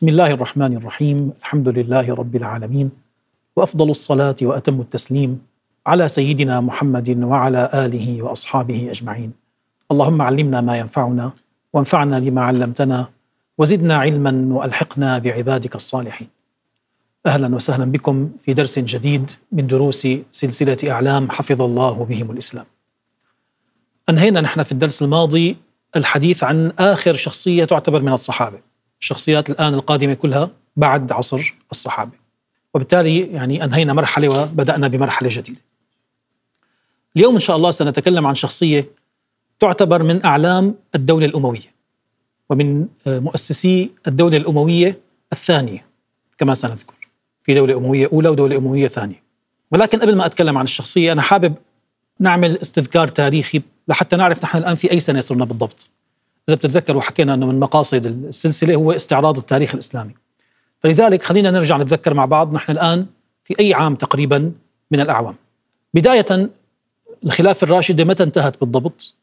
بسم الله الرحمن الرحيم الحمد لله رب العالمين وافضل الصلاه واتم التسليم على سيدنا محمد وعلى اله واصحابه اجمعين اللهم علمنا ما ينفعنا وانفعنا بما علمتنا وزدنا علما والحقنا بعبادك الصالحين اهلا وسهلا بكم في درس جديد من دروس سلسله اعلام حفظ الله بهم الاسلام انهينا نحن في الدرس الماضي الحديث عن اخر شخصيه تعتبر من الصحابه الشخصيات الآن القادمة كلها بعد عصر الصحابة وبالتالي يعني أنهينا مرحلة وبدأنا بمرحلة جديدة اليوم إن شاء الله سنتكلم عن شخصية تعتبر من أعلام الدولة الأموية ومن آه، مؤسسي الدولة الأموية الثانية كما سنذكر في دولة أموية أولى ودولة أموية ثانية ولكن قبل ما أتكلم عن الشخصية أنا حابب نعمل استذكار تاريخي لحتى نعرف نحن الآن في أي سنة صرنا بالضبط إذا بتتذكروا حكينا أنه من مقاصد السلسلة هو استعراض التاريخ الإسلامي فلذلك خلينا نرجع نتذكر مع بعض نحن الآن في أي عام تقريبا من الأعوام بداية الخلافة الراشدة متى انتهت بالضبط؟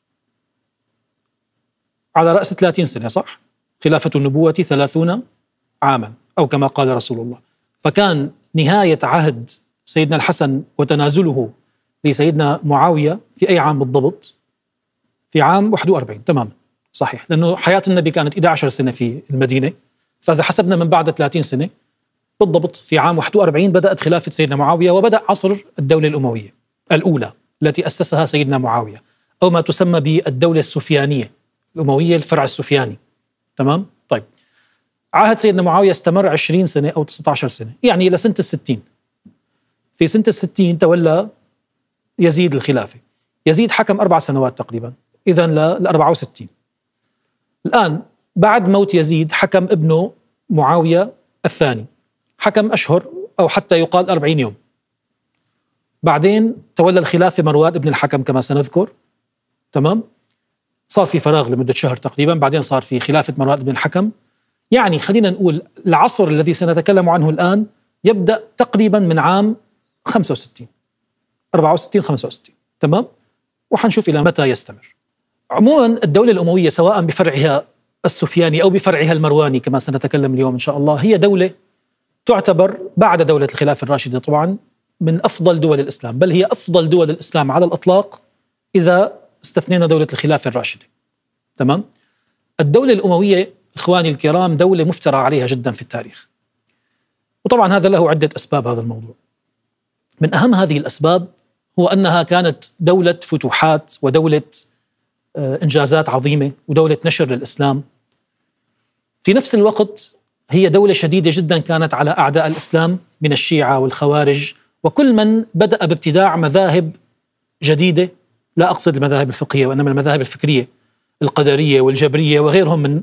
على رأس 30 سنة صح؟ خلافة النبوة 30 عاما أو كما قال رسول الله فكان نهاية عهد سيدنا الحسن وتنازله لسيدنا معاوية في أي عام بالضبط؟ في عام 41 تماما صحيح لانه حياه النبي كانت 11 سنه في المدينه فاذا حسبنا من بعد 30 سنه بالضبط في عام 41 بدات خلافه سيدنا معاويه وبدا عصر الدوله الامويه الاولى التي اسسها سيدنا معاويه او ما تسمى بالدوله السفيانيه الامويه الفرع السفياني تمام طيب عهد سيدنا معاويه استمر 20 سنه او 19 سنه يعني الى سنه ال60 في سنه ال60 تولى يزيد الخلافه يزيد حكم اربع سنوات تقريبا اذا ل 64 الآن بعد موت يزيد حكم ابنه معاوية الثاني حكم أشهر أو حتى يقال أربعين يوم بعدين تولى الخلافة مروان ابن الحكم كما سنذكر تمام صار في فراغ لمدة شهر تقريبا بعدين صار في خلافة مروان بن الحكم يعني خلينا نقول العصر الذي سنتكلم عنه الآن يبدأ تقريبا من عام 65 64 65 تمام وحنشوف إلى متى يستمر عموما الدولة الأموية سواء بفرعها السفياني أو بفرعها المرواني كما سنتكلم اليوم إن شاء الله هي دولة تعتبر بعد دولة الخلافة الراشدة طبعا من أفضل دول الإسلام بل هي أفضل دول الإسلام على الإطلاق إذا استثنينا دولة الخلافة الراشدة تمام؟ الدولة الأموية إخواني الكرام دولة مفترى عليها جدا في التاريخ وطبعا هذا له عدة أسباب هذا الموضوع من أهم هذه الأسباب هو أنها كانت دولة فتوحات ودولة آه، انجازات عظيمه ودوله نشر للاسلام في نفس الوقت هي دوله شديده جدا كانت على اعداء الاسلام من الشيعه والخوارج وكل من بدا بابتداع مذاهب جديده لا اقصد المذاهب الفقهيه وانما المذاهب الفكريه القدريه والجبريه وغيرهم من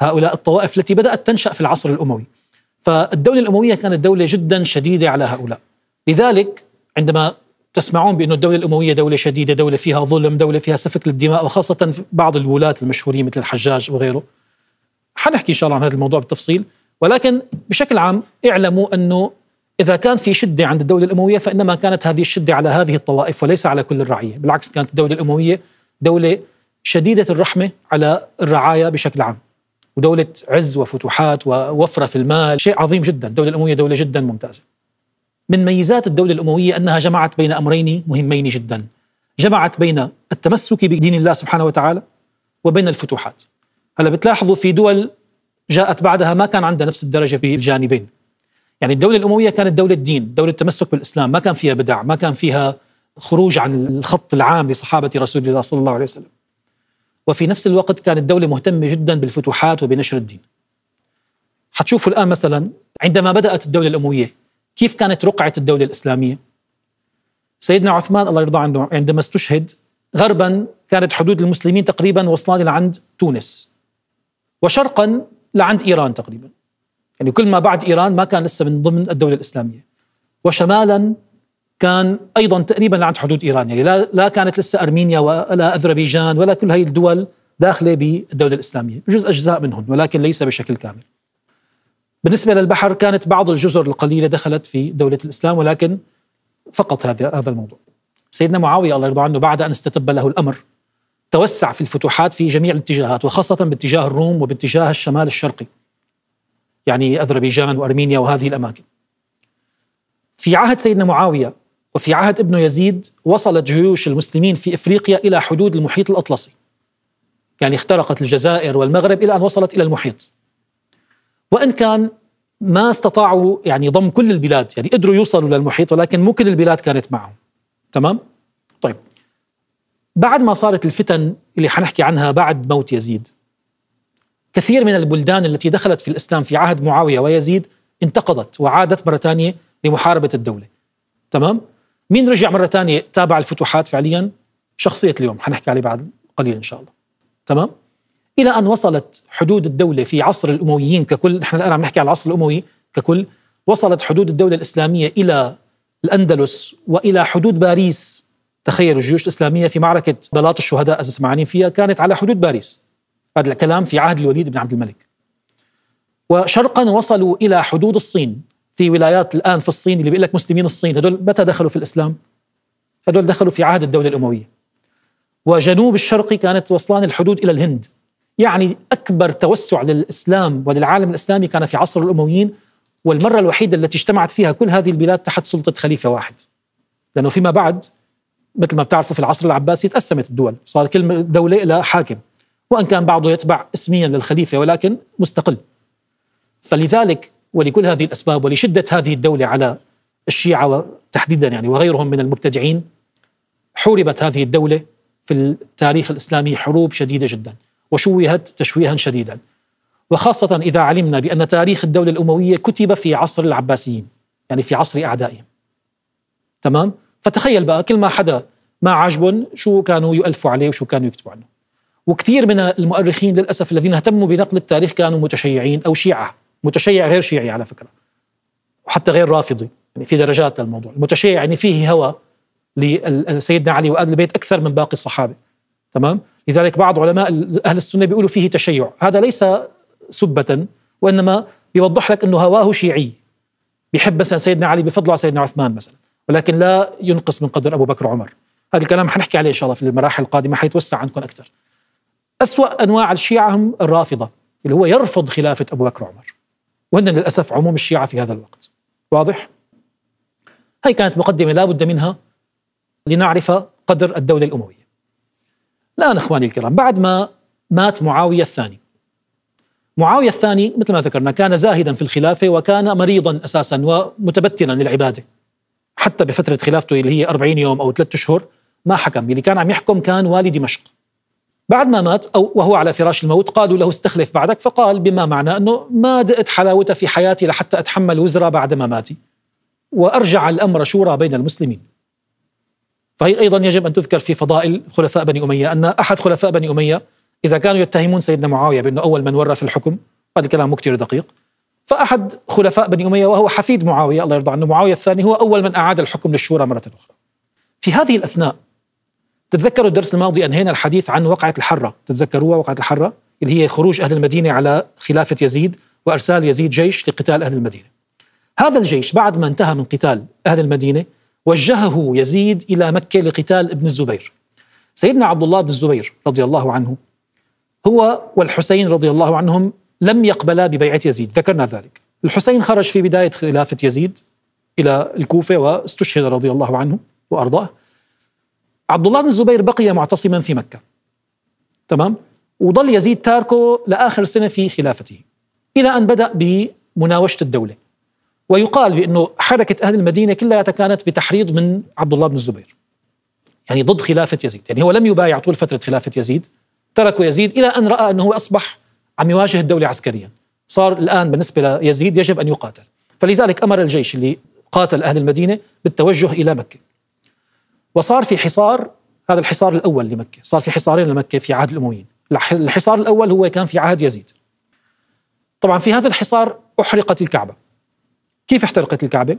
هؤلاء الطوائف التي بدات تنشا في العصر الاموي. فالدوله الامويه كانت دوله جدا شديده على هؤلاء. لذلك عندما تسمعون بأن الدولة الأموية دولة شديدة دولة فيها ظلم دولة فيها سفك للدماء وخاصة بعض الولاة المشهورين مثل الحجاج وغيره حنحكي إن شاء الله عن هذا الموضوع بالتفصيل ولكن بشكل عام اعلموا أنه إذا كان في شدة عند الدولة الأموية فإنما كانت هذه الشدة على هذه الطوائف وليس على كل الرعية بالعكس كانت الدولة الأموية دولة شديدة الرحمة على الرعاية بشكل عام ودولة عز وفتوحات ووفرة في المال شيء عظيم جدا الدولة الأموية دولة جدا ممتازة من ميزات الدولة الأموية أنها جمعت بين أمرين مهمين جدا جمعت بين التمسك بدين الله سبحانه وتعالى وبين الفتوحات هلا بتلاحظوا في دول جاءت بعدها ما كان عندها نفس الدرجة في الجانبين يعني الدولة الأموية كانت دولة دين دولة تمسك بالإسلام ما كان فيها بدع ما كان فيها خروج عن الخط العام لصحابة رسول الله صلى الله عليه وسلم وفي نفس الوقت كانت الدولة مهتمة جدا بالفتوحات وبنشر الدين حتشوفوا الآن مثلا عندما بدأت الدولة الأموية كيف كانت رقعة الدولة الإسلامية سيدنا عثمان الله يرضى عنه عندما استشهد غربا كانت حدود المسلمين تقريبا وصلان لعند تونس وشرقا لعند إيران تقريبا يعني كل ما بعد إيران ما كان لسه من ضمن الدولة الإسلامية وشمالا كان ايضا تقريبا لعند حدود ايران يعني لا لا كانت لسه ارمينيا ولا اذربيجان ولا كل هي الدول داخله بالدوله الاسلاميه، جزء اجزاء منهم ولكن ليس بشكل كامل. بالنسبة للبحر كانت بعض الجزر القليلة دخلت في دولة الإسلام ولكن فقط هذا هذا الموضوع سيدنا معاوية الله يرضى عنه بعد أن استتب له الأمر توسع في الفتوحات في جميع الاتجاهات وخاصة باتجاه الروم وباتجاه الشمال الشرقي يعني أذربيجان وأرمينيا وهذه الأماكن في عهد سيدنا معاوية وفي عهد ابن يزيد وصلت جيوش المسلمين في إفريقيا إلى حدود المحيط الأطلسي يعني اخترقت الجزائر والمغرب إلى أن وصلت إلى المحيط وإن كان ما استطاعوا يعني ضم كل البلاد يعني قدروا يوصلوا للمحيط ولكن مو كل البلاد كانت معهم تمام؟ طيب بعد ما صارت الفتن اللي حنحكي عنها بعد موت يزيد كثير من البلدان التي دخلت في الإسلام في عهد معاوية ويزيد انتقضت وعادت مرة ثانية لمحاربة الدولة تمام؟ مين رجع مرة ثانية تابع الفتوحات فعليا؟ شخصية اليوم حنحكي عليه بعد قليل إن شاء الله تمام؟ الى ان وصلت حدود الدوله في عصر الامويين ككل نحن الان عم نحكي على العصر الاموي ككل وصلت حدود الدوله الاسلاميه الى الاندلس والى حدود باريس تخيلوا الجيوش الاسلاميه في معركه بلاط الشهداء اساس معانين فيها كانت على حدود باريس هذا الكلام في عهد الوليد بن عبد الملك وشرقا وصلوا الى حدود الصين في ولايات الان في الصين اللي بيقول لك مسلمين الصين هدول متى دخلوا في الاسلام هدول دخلوا في عهد الدوله الامويه وجنوب الشرقي كانت وصلان الحدود الى الهند يعني أكبر توسع للإسلام وللعالم الإسلامي كان في عصر الأمويين والمرة الوحيدة التي اجتمعت فيها كل هذه البلاد تحت سلطة خليفة واحد لأنه فيما بعد مثل ما بتعرفوا في العصر العباسي تقسمت الدول صار كل دولة إلى حاكم وإن كان بعضه يتبع اسميا للخليفة ولكن مستقل فلذلك ولكل هذه الأسباب ولشدة هذه الدولة على الشيعة تحديدا يعني وغيرهم من المبتدعين حوربت هذه الدولة في التاريخ الإسلامي حروب شديدة جدا وشوهت تشويها شديدا وخاصة إذا علمنا بأن تاريخ الدولة الأموية كتب في عصر العباسيين يعني في عصر أعدائهم تمام؟ فتخيل بقى كل ما حدا ما عجبهم شو كانوا يؤلفوا عليه وشو كانوا يكتبوا عنه وكثير من المؤرخين للأسف الذين اهتموا بنقل التاريخ كانوا متشيعين أو شيعة متشيع غير شيعي على فكرة وحتى غير رافضي يعني في درجات للموضوع المتشيع يعني فيه هوى لسيدنا علي وآل البيت أكثر من باقي الصحابة تمام لذلك بعض علماء أهل السنة بيقولوا فيه تشيع هذا ليس سبة وإنما بيوضح لك أنه هواه شيعي بيحب مثلا سيدنا علي بفضله على سيدنا عثمان مثلا ولكن لا ينقص من قدر أبو بكر وعمر هذا الكلام حنحكي عليه إن شاء الله في المراحل القادمة حيتوسع عنكم أكثر أسوأ أنواع الشيعة هم الرافضة اللي هو يرفض خلافة أبو بكر وعمر وهن للأسف عموم الشيعة في هذا الوقت واضح؟ هي كانت مقدمة لا بد منها لنعرف قدر الدولة الأموية الآن إخواني الكرام بعد ما مات معاوية الثاني معاوية الثاني مثل ما ذكرنا كان زاهدا في الخلافة وكان مريضا أساسا ومتبتلا للعبادة حتى بفترة خلافته اللي هي 40 يوم أو ثلاثة أشهر ما حكم اللي يعني كان عم يحكم كان والي دمشق بعد ما مات أو وهو على فراش الموت قالوا له استخلف بعدك فقال بما معنى أنه ما دقت حلاوته في حياتي لحتى أتحمل وزرة بعد مماتي ما وأرجع الأمر شورى بين المسلمين وهي أيضا يجب أن تذكر في فضائل خلفاء بني أمية أن أحد خلفاء بني أمية إذا كانوا يتهمون سيدنا معاوية بأنه أول من ورث الحكم هذا الكلام مكتير دقيق فأحد خلفاء بني أمية وهو حفيد معاوية الله يرضى عنه معاوية الثاني هو أول من أعاد الحكم للشورى مرة أخرى في هذه الأثناء تتذكروا الدرس الماضي أنهينا الحديث عن وقعة الحرة تتذكروها وقعة الحرة اللي هي خروج أهل المدينة على خلافة يزيد وإرسال يزيد جيش لقتال أهل المدينة هذا الجيش بعد ما انتهى من قتال أهل المدينة وجهه يزيد إلى مكة لقتال ابن الزبير سيدنا عبد الله بن الزبير رضي الله عنه هو والحسين رضي الله عنهم لم يقبلا ببيعة يزيد ذكرنا ذلك الحسين خرج في بداية خلافة يزيد إلى الكوفة واستشهد رضي الله عنه وأرضاه عبد الله بن الزبير بقي معتصما في مكة تمام وظل يزيد تاركه لآخر سنة في خلافته إلى أن بدأ بمناوشة الدولة ويقال بأنه حركة أهل المدينة كلها كانت بتحريض من عبد الله بن الزبير يعني ضد خلافة يزيد يعني هو لم يبايع طول فترة خلافة يزيد تركوا يزيد إلى أن رأى أنه أصبح عم يواجه الدولة عسكريا صار الآن بالنسبة ليزيد يجب أن يقاتل فلذلك أمر الجيش اللي قاتل أهل المدينة بالتوجه إلى مكة وصار في حصار هذا الحصار الأول لمكة صار في حصارين لمكة في عهد الأمويين الحصار الأول هو كان في عهد يزيد طبعا في هذا الحصار أحرقت الكعبة كيف احترقت الكعبة؟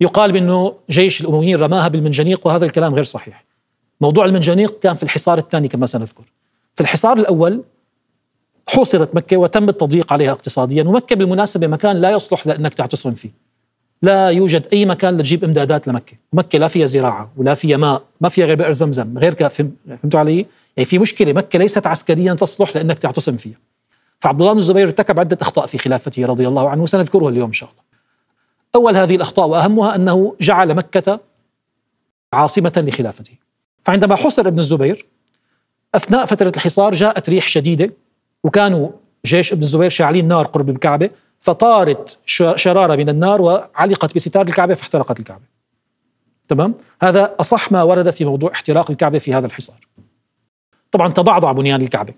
يقال بأنه جيش الأمويين رماها بالمنجنيق وهذا الكلام غير صحيح موضوع المنجنيق كان في الحصار الثاني كما سنذكر في الحصار الأول حوصرت مكة وتم التضييق عليها اقتصاديا ومكة بالمناسبة مكان لا يصلح لأنك تعتصم فيه لا يوجد أي مكان لتجيب إمدادات لمكة مكة لا فيها زراعة ولا فيها ماء ما فيها غير بئر زمزم غير فهمتوا علي؟ يعني في مشكلة مكة ليست عسكريا تصلح لأنك تعتصم فيها فعبد الله بن الزبير ارتكب عدة أخطاء في خلافته رضي الله عنه وسنذكرها اليوم إن شاء الله أول هذه الأخطاء وأهمها أنه جعل مكة عاصمة لخلافته فعندما حصر ابن الزبير أثناء فترة الحصار جاءت ريح شديدة وكانوا جيش ابن الزبير شاعلين نار قرب الكعبة فطارت شرارة من النار وعلقت بستار الكعبة فاحترقت الكعبة تمام؟ هذا أصح ما ورد في موضوع احتراق الكعبة في هذا الحصار طبعا تضعضع بنيان الكعبة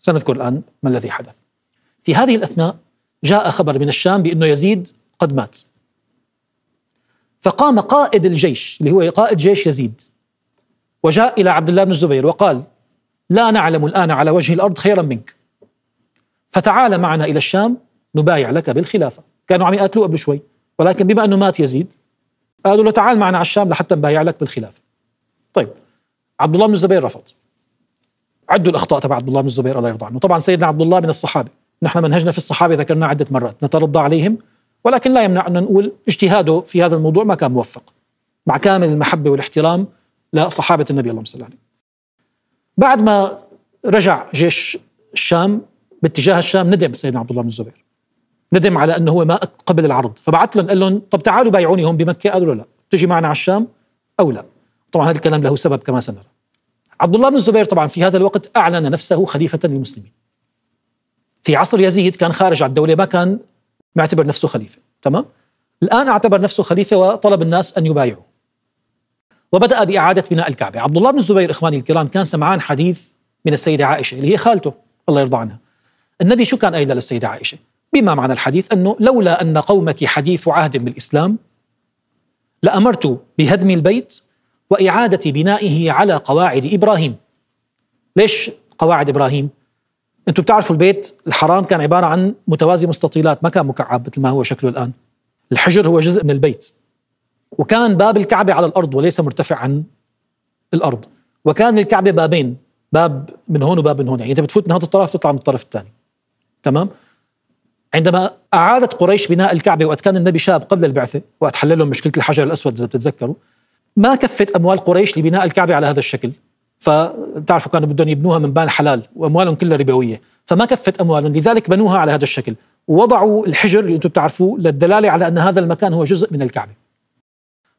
سنذكر الآن ما الذي حدث في هذه الأثناء جاء خبر من الشام بأنه يزيد قد مات فقام قائد الجيش اللي هو قائد جيش يزيد وجاء إلى عبد الله بن الزبير وقال لا نعلم الآن على وجه الأرض خيرا منك فتعال معنا إلى الشام نبايع لك بالخلافة كانوا عم يقاتلوه قبل شوي ولكن بما أنه مات يزيد قالوا له تعال معنا على الشام لحتى نبايع لك بالخلافة طيب عبد الله بن الزبير رفض عدوا الأخطاء تبع عبد الله بن الزبير الله يرضى عنه طبعا سيدنا عبد الله من الصحابة نحن منهجنا في الصحابة ذكرنا عدة مرات نترضى عليهم ولكن لا يمنع أن نقول اجتهاده في هذا الموضوع ما كان موفق مع كامل المحبة والاحترام لصحابة النبي اللهم صل عليه بعد ما رجع جيش الشام باتجاه الشام ندم سيدنا عبد الله بن الزبير ندم على انه هو ما قبل العرض فبعث لهم قال لهم طب تعالوا بايعوني هم بمكه قالوا لا تجي معنا على الشام او لا طبعا هذا الكلام له سبب كما سنرى عبد الله بن الزبير طبعا في هذا الوقت اعلن نفسه خليفه للمسلمين في عصر يزيد كان خارج على الدوله ما كان معتبر نفسه خليفه تمام الان اعتبر نفسه خليفه وطلب الناس ان يبايعوا وبدا باعاده بناء الكعبه عبد الله بن الزبير اخواني الكرام كان سمعان حديث من السيده عائشه اللي هي خالته الله يرضى عنها النبي شو كان قايل للسيده عائشه بما معنى الحديث انه لولا ان قومك حديث عهد بالاسلام لامرت بهدم البيت واعاده بنائه على قواعد ابراهيم ليش قواعد ابراهيم انتم بتعرفوا البيت الحرام كان عباره عن متوازي مستطيلات ما كان مكعب مثل ما هو شكله الان الحجر هو جزء من البيت وكان باب الكعبه على الارض وليس مرتفع عن الارض وكان الكعبه بابين باب من هون وباب من هون يعني انت بتفوت من هذا الطرف تطلع من الطرف الثاني تمام عندما اعادت قريش بناء الكعبه وقت كان النبي شاب قبل البعثه وقت حللهم مشكله الحجر الاسود اذا بتتذكروا ما كفت اموال قريش لبناء الكعبه على هذا الشكل فبتعرفوا كانوا بدهم يبنوها من بان حلال واموالهم كلها ربويه فما كفت اموالهم لذلك بنوها على هذا الشكل ووضعوا الحجر اللي انتم بتعرفوه للدلاله على ان هذا المكان هو جزء من الكعبه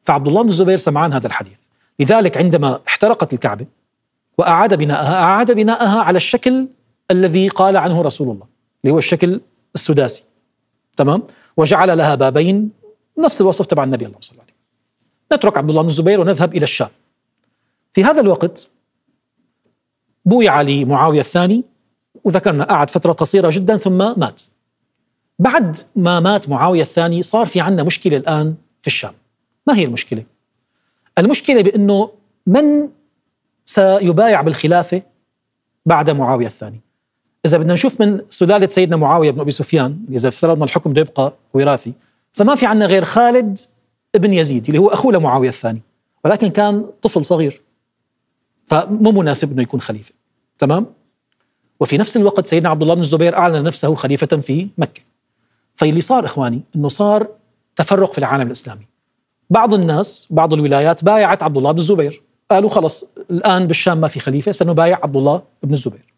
فعبد الله بن الزبير سمعان هذا الحديث لذلك عندما احترقت الكعبه واعاد بناءها اعاد بناءها على الشكل الذي قال عنه رسول الله اللي هو الشكل السداسي تمام وجعل لها بابين نفس الوصف تبع النبي الله صلى الله عليه وسلم نترك عبد الله بن الزبير ونذهب الى الشام في هذا الوقت بويع لمعاوية الثاني وذكرنا قعد فترة قصيرة جدا ثم مات بعد ما مات معاوية الثاني صار في عنا مشكلة الآن في الشام ما هي المشكلة؟ المشكلة بأنه من سيبايع بالخلافة بعد معاوية الثاني إذا بدنا نشوف من سلالة سيدنا معاوية بن أبي سفيان إذا افترضنا الحكم بده يبقى وراثي فما في عنا غير خالد ابن يزيد اللي هو أخوه لمعاوية الثاني ولكن كان طفل صغير فمو مناسب انه يكون خليفه تمام وفي نفس الوقت سيدنا عبد الله بن الزبير اعلن نفسه خليفه في مكه فاللي صار اخواني انه صار تفرق في العالم الاسلامي بعض الناس بعض الولايات بايعت عبد الله بن الزبير قالوا خلص الان بالشام ما في خليفه سنبايع عبد الله بن الزبير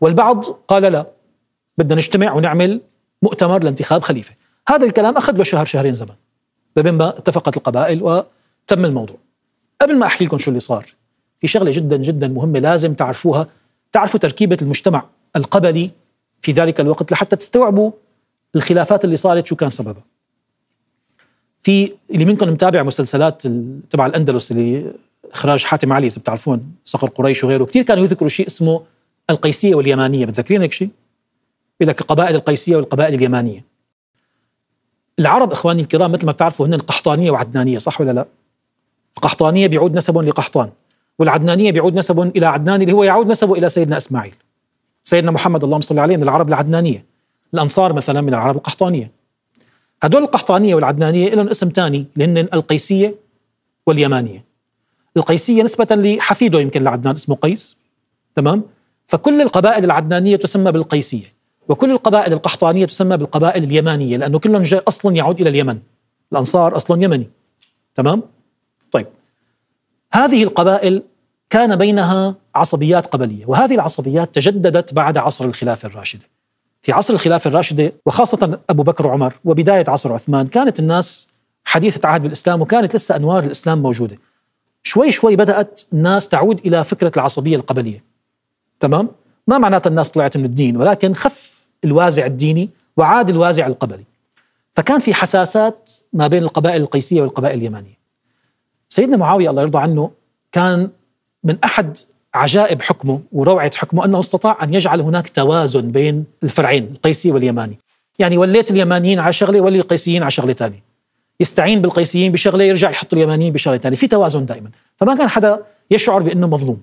والبعض قال لا بدنا نجتمع ونعمل مؤتمر لانتخاب خليفه هذا الكلام اخذ له شهر شهرين زمن لبين ما اتفقت القبائل وتم الموضوع قبل ما احكي لكم شو اللي صار في شغله جدا جدا مهمه لازم تعرفوها تعرفوا تركيبه المجتمع القبلي في ذلك الوقت لحتى تستوعبوا الخلافات اللي صارت شو كان سببها في اللي منكم متابع مسلسلات تبع الاندلس اللي اخراج حاتم علي اذا بتعرفون صقر قريش وغيره كثير كانوا يذكروا شيء اسمه القيسيه واليمانيه متذكرين هيك شيء بيقول لك القبائل القيسيه والقبائل اليمانيه العرب اخواني الكرام مثل ما بتعرفوا هن القحطانيه وعدنانيه صح ولا لا القحطانيه بيعود نسبهم لقحطان والعدنانيه بيعود نسب الى عدنان اللي هو يعود نسبه الى سيدنا اسماعيل سيدنا محمد اللهم صل عليه من العرب العدنانيه الانصار مثلا من العرب القحطانيه هدول القحطانيه والعدنانيه لهم اسم ثاني اللي القيسيه واليمانيه القيسيه نسبه لحفيده يمكن لعدنان اسمه قيس تمام فكل القبائل العدنانيه تسمى بالقيسيه وكل القبائل القحطانيه تسمى بالقبائل اليمانيه لانه كلهم اصلا يعود الى اليمن الانصار اصلا يمني تمام هذه القبائل كان بينها عصبيات قبليه، وهذه العصبيات تجددت بعد عصر الخلافه الراشده. في عصر الخلافه الراشده وخاصه ابو بكر وعمر وبدايه عصر عثمان كانت الناس حديثه عهد بالاسلام وكانت لسه انوار الاسلام موجوده. شوي شوي بدات الناس تعود الى فكره العصبيه القبليه. تمام؟ ما معناتها الناس طلعت من الدين ولكن خف الوازع الديني وعاد الوازع القبلي. فكان في حساسات ما بين القبائل القيسيه والقبائل اليمانيه. سيدنا معاوية الله يرضى عنه كان من أحد عجائب حكمه وروعة حكمه أنه استطاع أن يجعل هناك توازن بين الفرعين القيسي واليماني يعني وليت اليمانيين على شغلة ولي القيسيين على شغلة ثانية يستعين بالقيسيين بشغلة يرجع يحط اليمانيين بشغلة ثانية في توازن دائما فما كان حدا يشعر بأنه مظلوم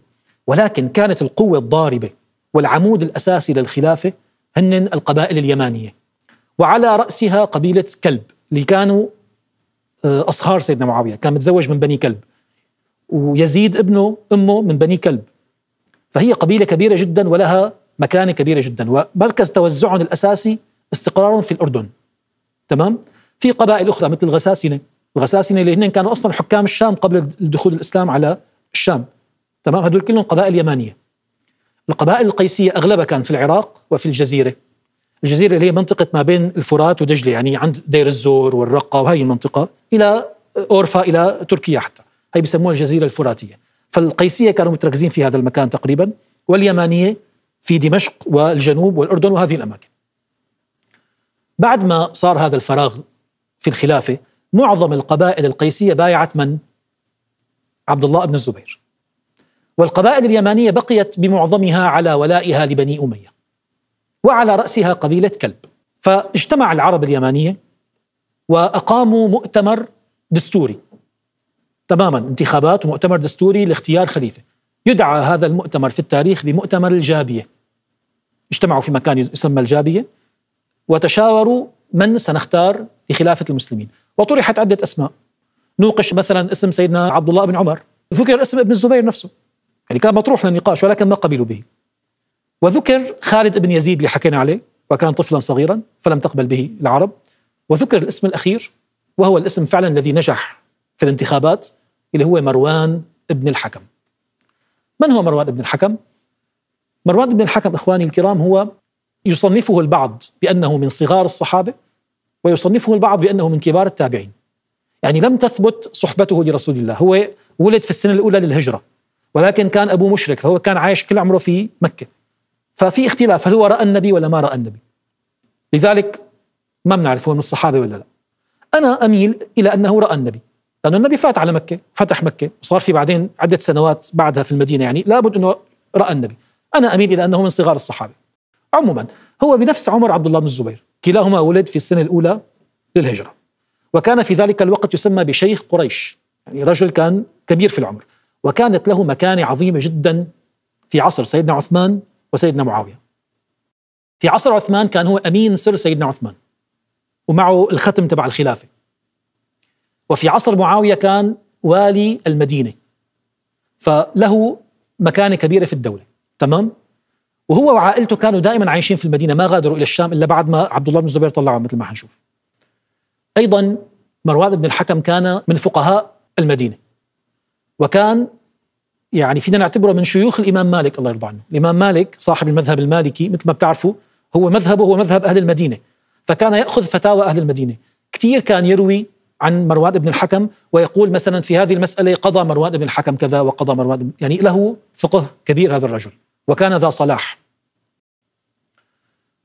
ولكن كانت القوة الضاربة والعمود الأساسي للخلافة هن القبائل اليمانية وعلى رأسها قبيلة كلب اللي كانوا آه، أصهار سيدنا معاوية كان متزوج من بني كلب ويزيد ابنه أمه من بني كلب فهي قبيلة كبيرة جدا ولها مكانة كبيرة جدا ومركز توزعهم الأساسي استقرارهم في الأردن تمام في قبائل أخرى مثل الغساسنة الغساسنة اللي هن كانوا أصلا حكام الشام قبل دخول الإسلام على الشام تمام هدول كلهم قبائل يمانية القبائل القيسية أغلبها كان في العراق وفي الجزيرة الجزيره اللي هي منطقه ما بين الفرات ودجله يعني عند دير الزور والرقه وهي المنطقه الى اورفا الى تركيا حتى هي بيسموها الجزيره الفراتيه فالقيسيه كانوا متركزين في هذا المكان تقريبا واليمانيه في دمشق والجنوب والاردن وهذه الاماكن بعد ما صار هذا الفراغ في الخلافه معظم القبائل القيسيه بايعت من عبد الله بن الزبير والقبائل اليمانيه بقيت بمعظمها على ولائها لبني اميه وعلى رأسها قبيلة كلب فاجتمع العرب اليمانية وأقاموا مؤتمر دستوري تماما انتخابات ومؤتمر دستوري لاختيار خليفة يدعى هذا المؤتمر في التاريخ بمؤتمر الجابية اجتمعوا في مكان يسمى الجابية وتشاوروا من سنختار لخلافة المسلمين وطرحت عدة أسماء نوقش مثلا اسم سيدنا عبد الله بن عمر ذكر اسم ابن الزبير نفسه يعني كان مطروح للنقاش ولكن ما قبلوا به وذكر خالد بن يزيد اللي حكينا عليه وكان طفلا صغيرا فلم تقبل به العرب وذكر الاسم الأخير وهو الاسم فعلا الذي نجح في الانتخابات اللي هو مروان بن الحكم من هو مروان بن الحكم؟ مروان بن الحكم إخواني الكرام هو يصنفه البعض بأنه من صغار الصحابة ويصنفه البعض بأنه من كبار التابعين يعني لم تثبت صحبته لرسول الله هو ولد في السنة الأولى للهجرة ولكن كان أبوه مشرك فهو كان عايش كل عمره في مكة ففي اختلاف هل هو راى النبي ولا ما راى النبي لذلك ما بنعرف هو من الصحابه ولا لا انا اميل الى انه راى النبي لانه النبي فات على مكه فتح مكه وصار في بعدين عده سنوات بعدها في المدينه يعني لابد انه راى النبي انا اميل الى انه من صغار الصحابه عموما هو بنفس عمر عبد الله بن الزبير كلاهما ولد في السنه الاولى للهجره وكان في ذلك الوقت يسمى بشيخ قريش يعني رجل كان كبير في العمر وكانت له مكانه عظيمه جدا في عصر سيدنا عثمان وسيدنا معاوية في عصر عثمان كان هو أمين سر سيدنا عثمان ومعه الختم تبع الخلافة وفي عصر معاوية كان والي المدينة فله مكانة كبيرة في الدولة تمام وهو وعائلته كانوا دائما عايشين في المدينة ما غادروا إلى الشام إلا بعد ما عبد الله بن الزبير طلعهم مثل ما حنشوف أيضا مروان بن الحكم كان من فقهاء المدينة وكان يعني فينا نعتبره من شيوخ الامام مالك الله يرضى عنه، الامام مالك صاحب المذهب المالكي مثل ما بتعرفوا هو مذهبه هو مذهب اهل المدينه، فكان ياخذ فتاوى اهل المدينه، كثير كان يروي عن مروان بن الحكم ويقول مثلا في هذه المساله قضى مروان بن الحكم كذا وقضى مروان بن يعني له فقه كبير هذا الرجل وكان ذا صلاح.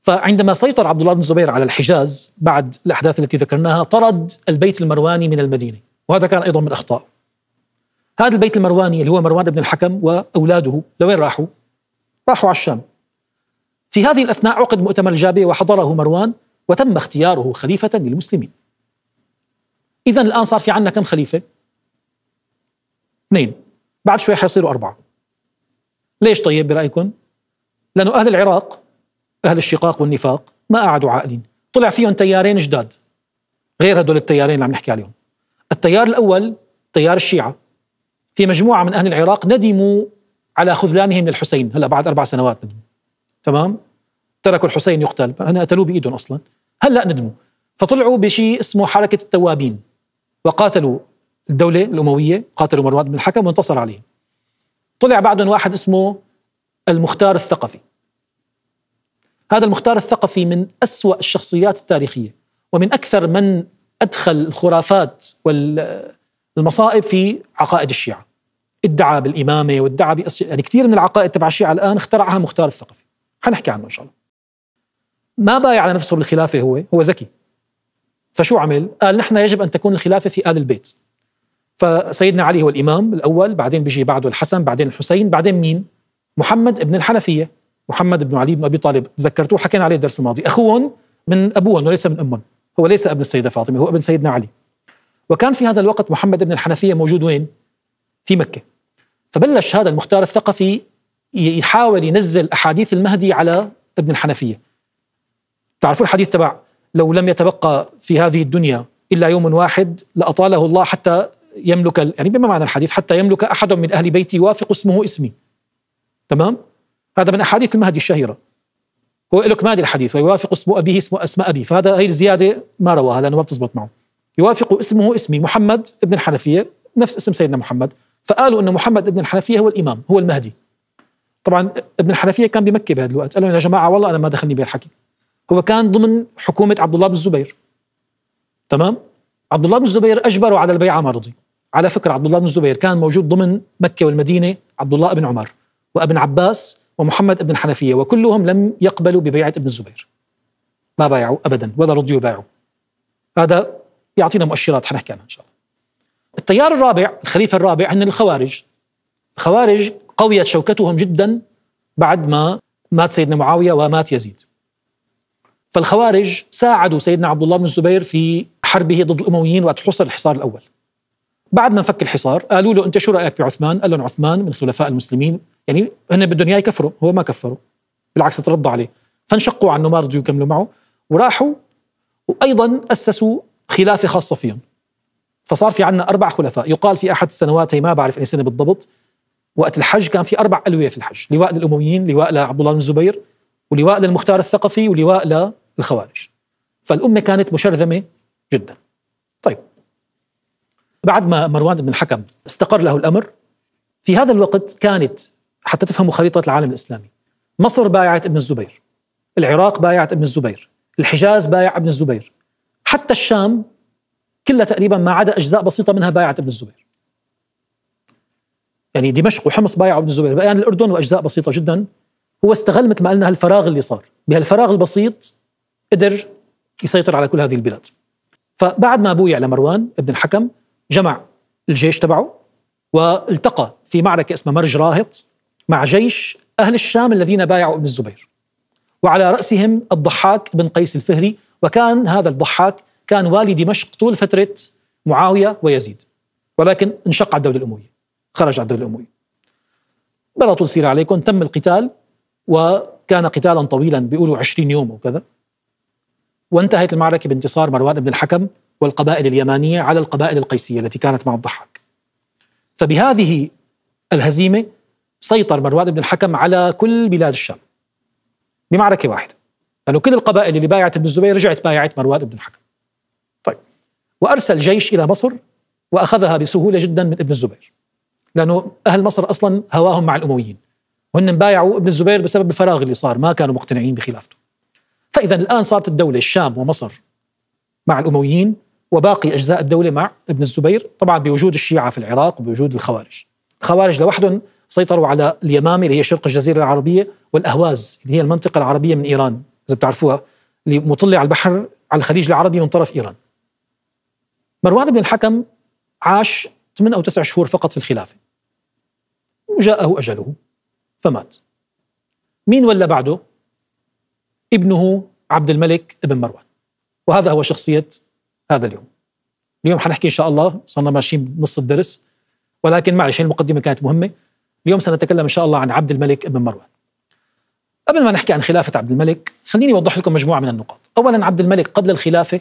فعندما سيطر عبد الله بن الزبير على الحجاز بعد الاحداث التي ذكرناها طرد البيت المرواني من المدينه، وهذا كان ايضا من اخطائه. هذا البيت المرواني اللي هو مروان بن الحكم وأولاده لوين راحوا؟ راحوا على الشام في هذه الأثناء عقد مؤتمر الجابية وحضره مروان وتم اختياره خليفة للمسلمين إذا الآن صار في عندنا كم خليفة؟ اثنين بعد شوي حيصيروا أربعة ليش طيب برأيكم؟ لأنه أهل العراق أهل الشقاق والنفاق ما قعدوا عاقلين طلع فيهم تيارين جداد غير هدول التيارين اللي عم نحكي عليهم التيار الأول تيار الشيعة في مجموعه من اهل العراق ندموا على خذلانهم للحسين هلا بعد اربع سنوات ندموا تمام تركوا الحسين يقتل أنا قتلوه بايدهم اصلا هلا ندموا فطلعوا بشيء اسمه حركه التوابين وقاتلوا الدوله الامويه قاتلوا مروان بن الحكم وانتصر عليهم طلع بعدهم واحد اسمه المختار الثقفي هذا المختار الثقفي من أسوأ الشخصيات التاريخية ومن أكثر من أدخل الخرافات والمصائب في عقائد الشيعة ادعى بالامامه وادعى بأس... يعني كثير من العقائد تبع الشيعه الان اخترعها مختار الثقفي حنحكي عنه ان شاء الله ما بايع على نفسه بالخلافه هو هو ذكي فشو عمل؟ قال نحن يجب ان تكون الخلافه في ال البيت فسيدنا علي هو الامام الاول بعدين بيجي بعده الحسن بعدين الحسين بعدين مين؟ محمد ابن الحنفيه محمد بن علي بن ابي طالب ذكرتوه حكينا عليه الدرس الماضي اخوهم من ابوهم وليس من امهم هو ليس ابن السيده فاطمه هو ابن سيدنا علي وكان في هذا الوقت محمد بن الحنفيه موجود وين؟ في مكة فبلش هذا المختار الثقفي يحاول ينزل أحاديث المهدي على ابن الحنفية تعرفوا الحديث تبع لو لم يتبقى في هذه الدنيا إلا يوم واحد لأطاله الله حتى يملك يعني بما معنى الحديث حتى يملك أحد من أهل بيتي يوافق اسمه اسمي تمام هذا من أحاديث المهدي الشهيرة هو لك مادي الحديث ويوافق اسم أبيه اسم اسم أبي فهذا هي الزيادة ما رواها لأنه ما بتزبط معه يوافق اسمه اسمي محمد ابن الحنفية نفس اسم سيدنا محمد فقالوا أن محمد ابن الحنفية هو الإمام هو المهدي طبعا ابن الحنفية كان بمكة بهذا الوقت قال لهم يا جماعة والله أنا ما دخلني بهالحكي هو كان ضمن حكومة عبد الله بن الزبير تمام عبد الله بن الزبير أجبره على البيعة ما رضي على فكرة عبد الله بن الزبير كان موجود ضمن مكة والمدينة عبد الله بن عمر وابن عباس ومحمد بن الحنفية وكلهم لم يقبلوا ببيعة ابن الزبير ما بايعوا أبدا ولا رضيوا بايعوا هذا يعطينا مؤشرات حنحكي عنها إن شاء الله التيار الرابع الخليفة الرابع هن الخوارج الخوارج قويت شوكتهم جدا بعد ما مات سيدنا معاوية ومات يزيد فالخوارج ساعدوا سيدنا عبد الله بن الزبير في حربه ضد الأمويين وقت حصر الحصار الأول بعد ما فك الحصار قالوا له أنت شو رأيك بعثمان قال لهم عثمان من خلفاء المسلمين يعني هن بدهم إياه يكفروا هو ما كفروا بالعكس ترضى عليه فانشقوا عنه ما رضوا يكملوا معه وراحوا وأيضا أسسوا خلافة خاصة فيهم فصار في عندنا أربع خلفاء يقال في أحد السنوات هي ما بعرف أي سنة بالضبط وقت الحج كان في أربع ألوية في الحج لواء للأمويين لواء لعبد الله بن الزبير ولواء للمختار الثقفي ولواء للخوارج فالأمة كانت مشرذمة جدا طيب بعد ما مروان بن الحكم استقر له الأمر في هذا الوقت كانت حتى تفهموا خريطة العالم الإسلامي مصر بايعت ابن الزبير العراق بايعت ابن الزبير الحجاز بايع ابن الزبير حتى الشام كلها تقريبا ما عدا اجزاء بسيطه منها بايعت ابن الزبير يعني دمشق وحمص بايعوا ابن الزبير بقى الاردن واجزاء بسيطه جدا هو استغل مثل ما قلنا هالفراغ اللي صار بهالفراغ البسيط قدر يسيطر على كل هذه البلاد فبعد ما بويع لمروان ابن الحكم جمع الجيش تبعه والتقى في معركه اسمها مرج راهط مع جيش اهل الشام الذين بايعوا ابن الزبير وعلى راسهم الضحاك بن قيس الفهري وكان هذا الضحاك كان والي دمشق طول فترة معاوية ويزيد ولكن انشق على الدولة الأموية خرج على الدولة الأموية بلا طول سيرة عليكم تم القتال وكان قتالا طويلا بيقولوا 20 يوم وكذا وانتهت المعركة بانتصار مروان بن الحكم والقبائل اليمانية على القبائل القيسية التي كانت مع الضحاك فبهذه الهزيمة سيطر مروان بن الحكم على كل بلاد الشام بمعركة واحدة لأنه يعني كل القبائل اللي بايعت ابن الزبير رجعت بايعت مروان بن الحكم وأرسل جيش إلى مصر وأخذها بسهولة جدا من ابن الزبير لأنه أهل مصر أصلا هواهم مع الأمويين وهن بايعوا ابن الزبير بسبب الفراغ اللي صار ما كانوا مقتنعين بخلافته فإذا الآن صارت الدولة الشام ومصر مع الأمويين وباقي أجزاء الدولة مع ابن الزبير طبعا بوجود الشيعة في العراق وبوجود الخوارج الخوارج لوحدهم سيطروا على اليمامة اللي هي شرق الجزيرة العربية والأهواز اللي هي المنطقة العربية من إيران إذا بتعرفوها اللي مطلة على البحر على الخليج العربي من طرف إيران مروان بن الحكم عاش 8 أو 9 شهور فقط في الخلافة وجاءه أجله فمات مين ولا بعده؟ ابنه عبد الملك ابن مروان وهذا هو شخصية هذا اليوم اليوم حنحكي إن شاء الله صرنا ماشيين بنص الدرس ولكن معلش المقدمة كانت مهمة اليوم سنتكلم إن شاء الله عن عبد الملك ابن مروان قبل ما نحكي عن خلافة عبد الملك خليني أوضح لكم مجموعة من النقاط أولا عبد الملك قبل الخلافة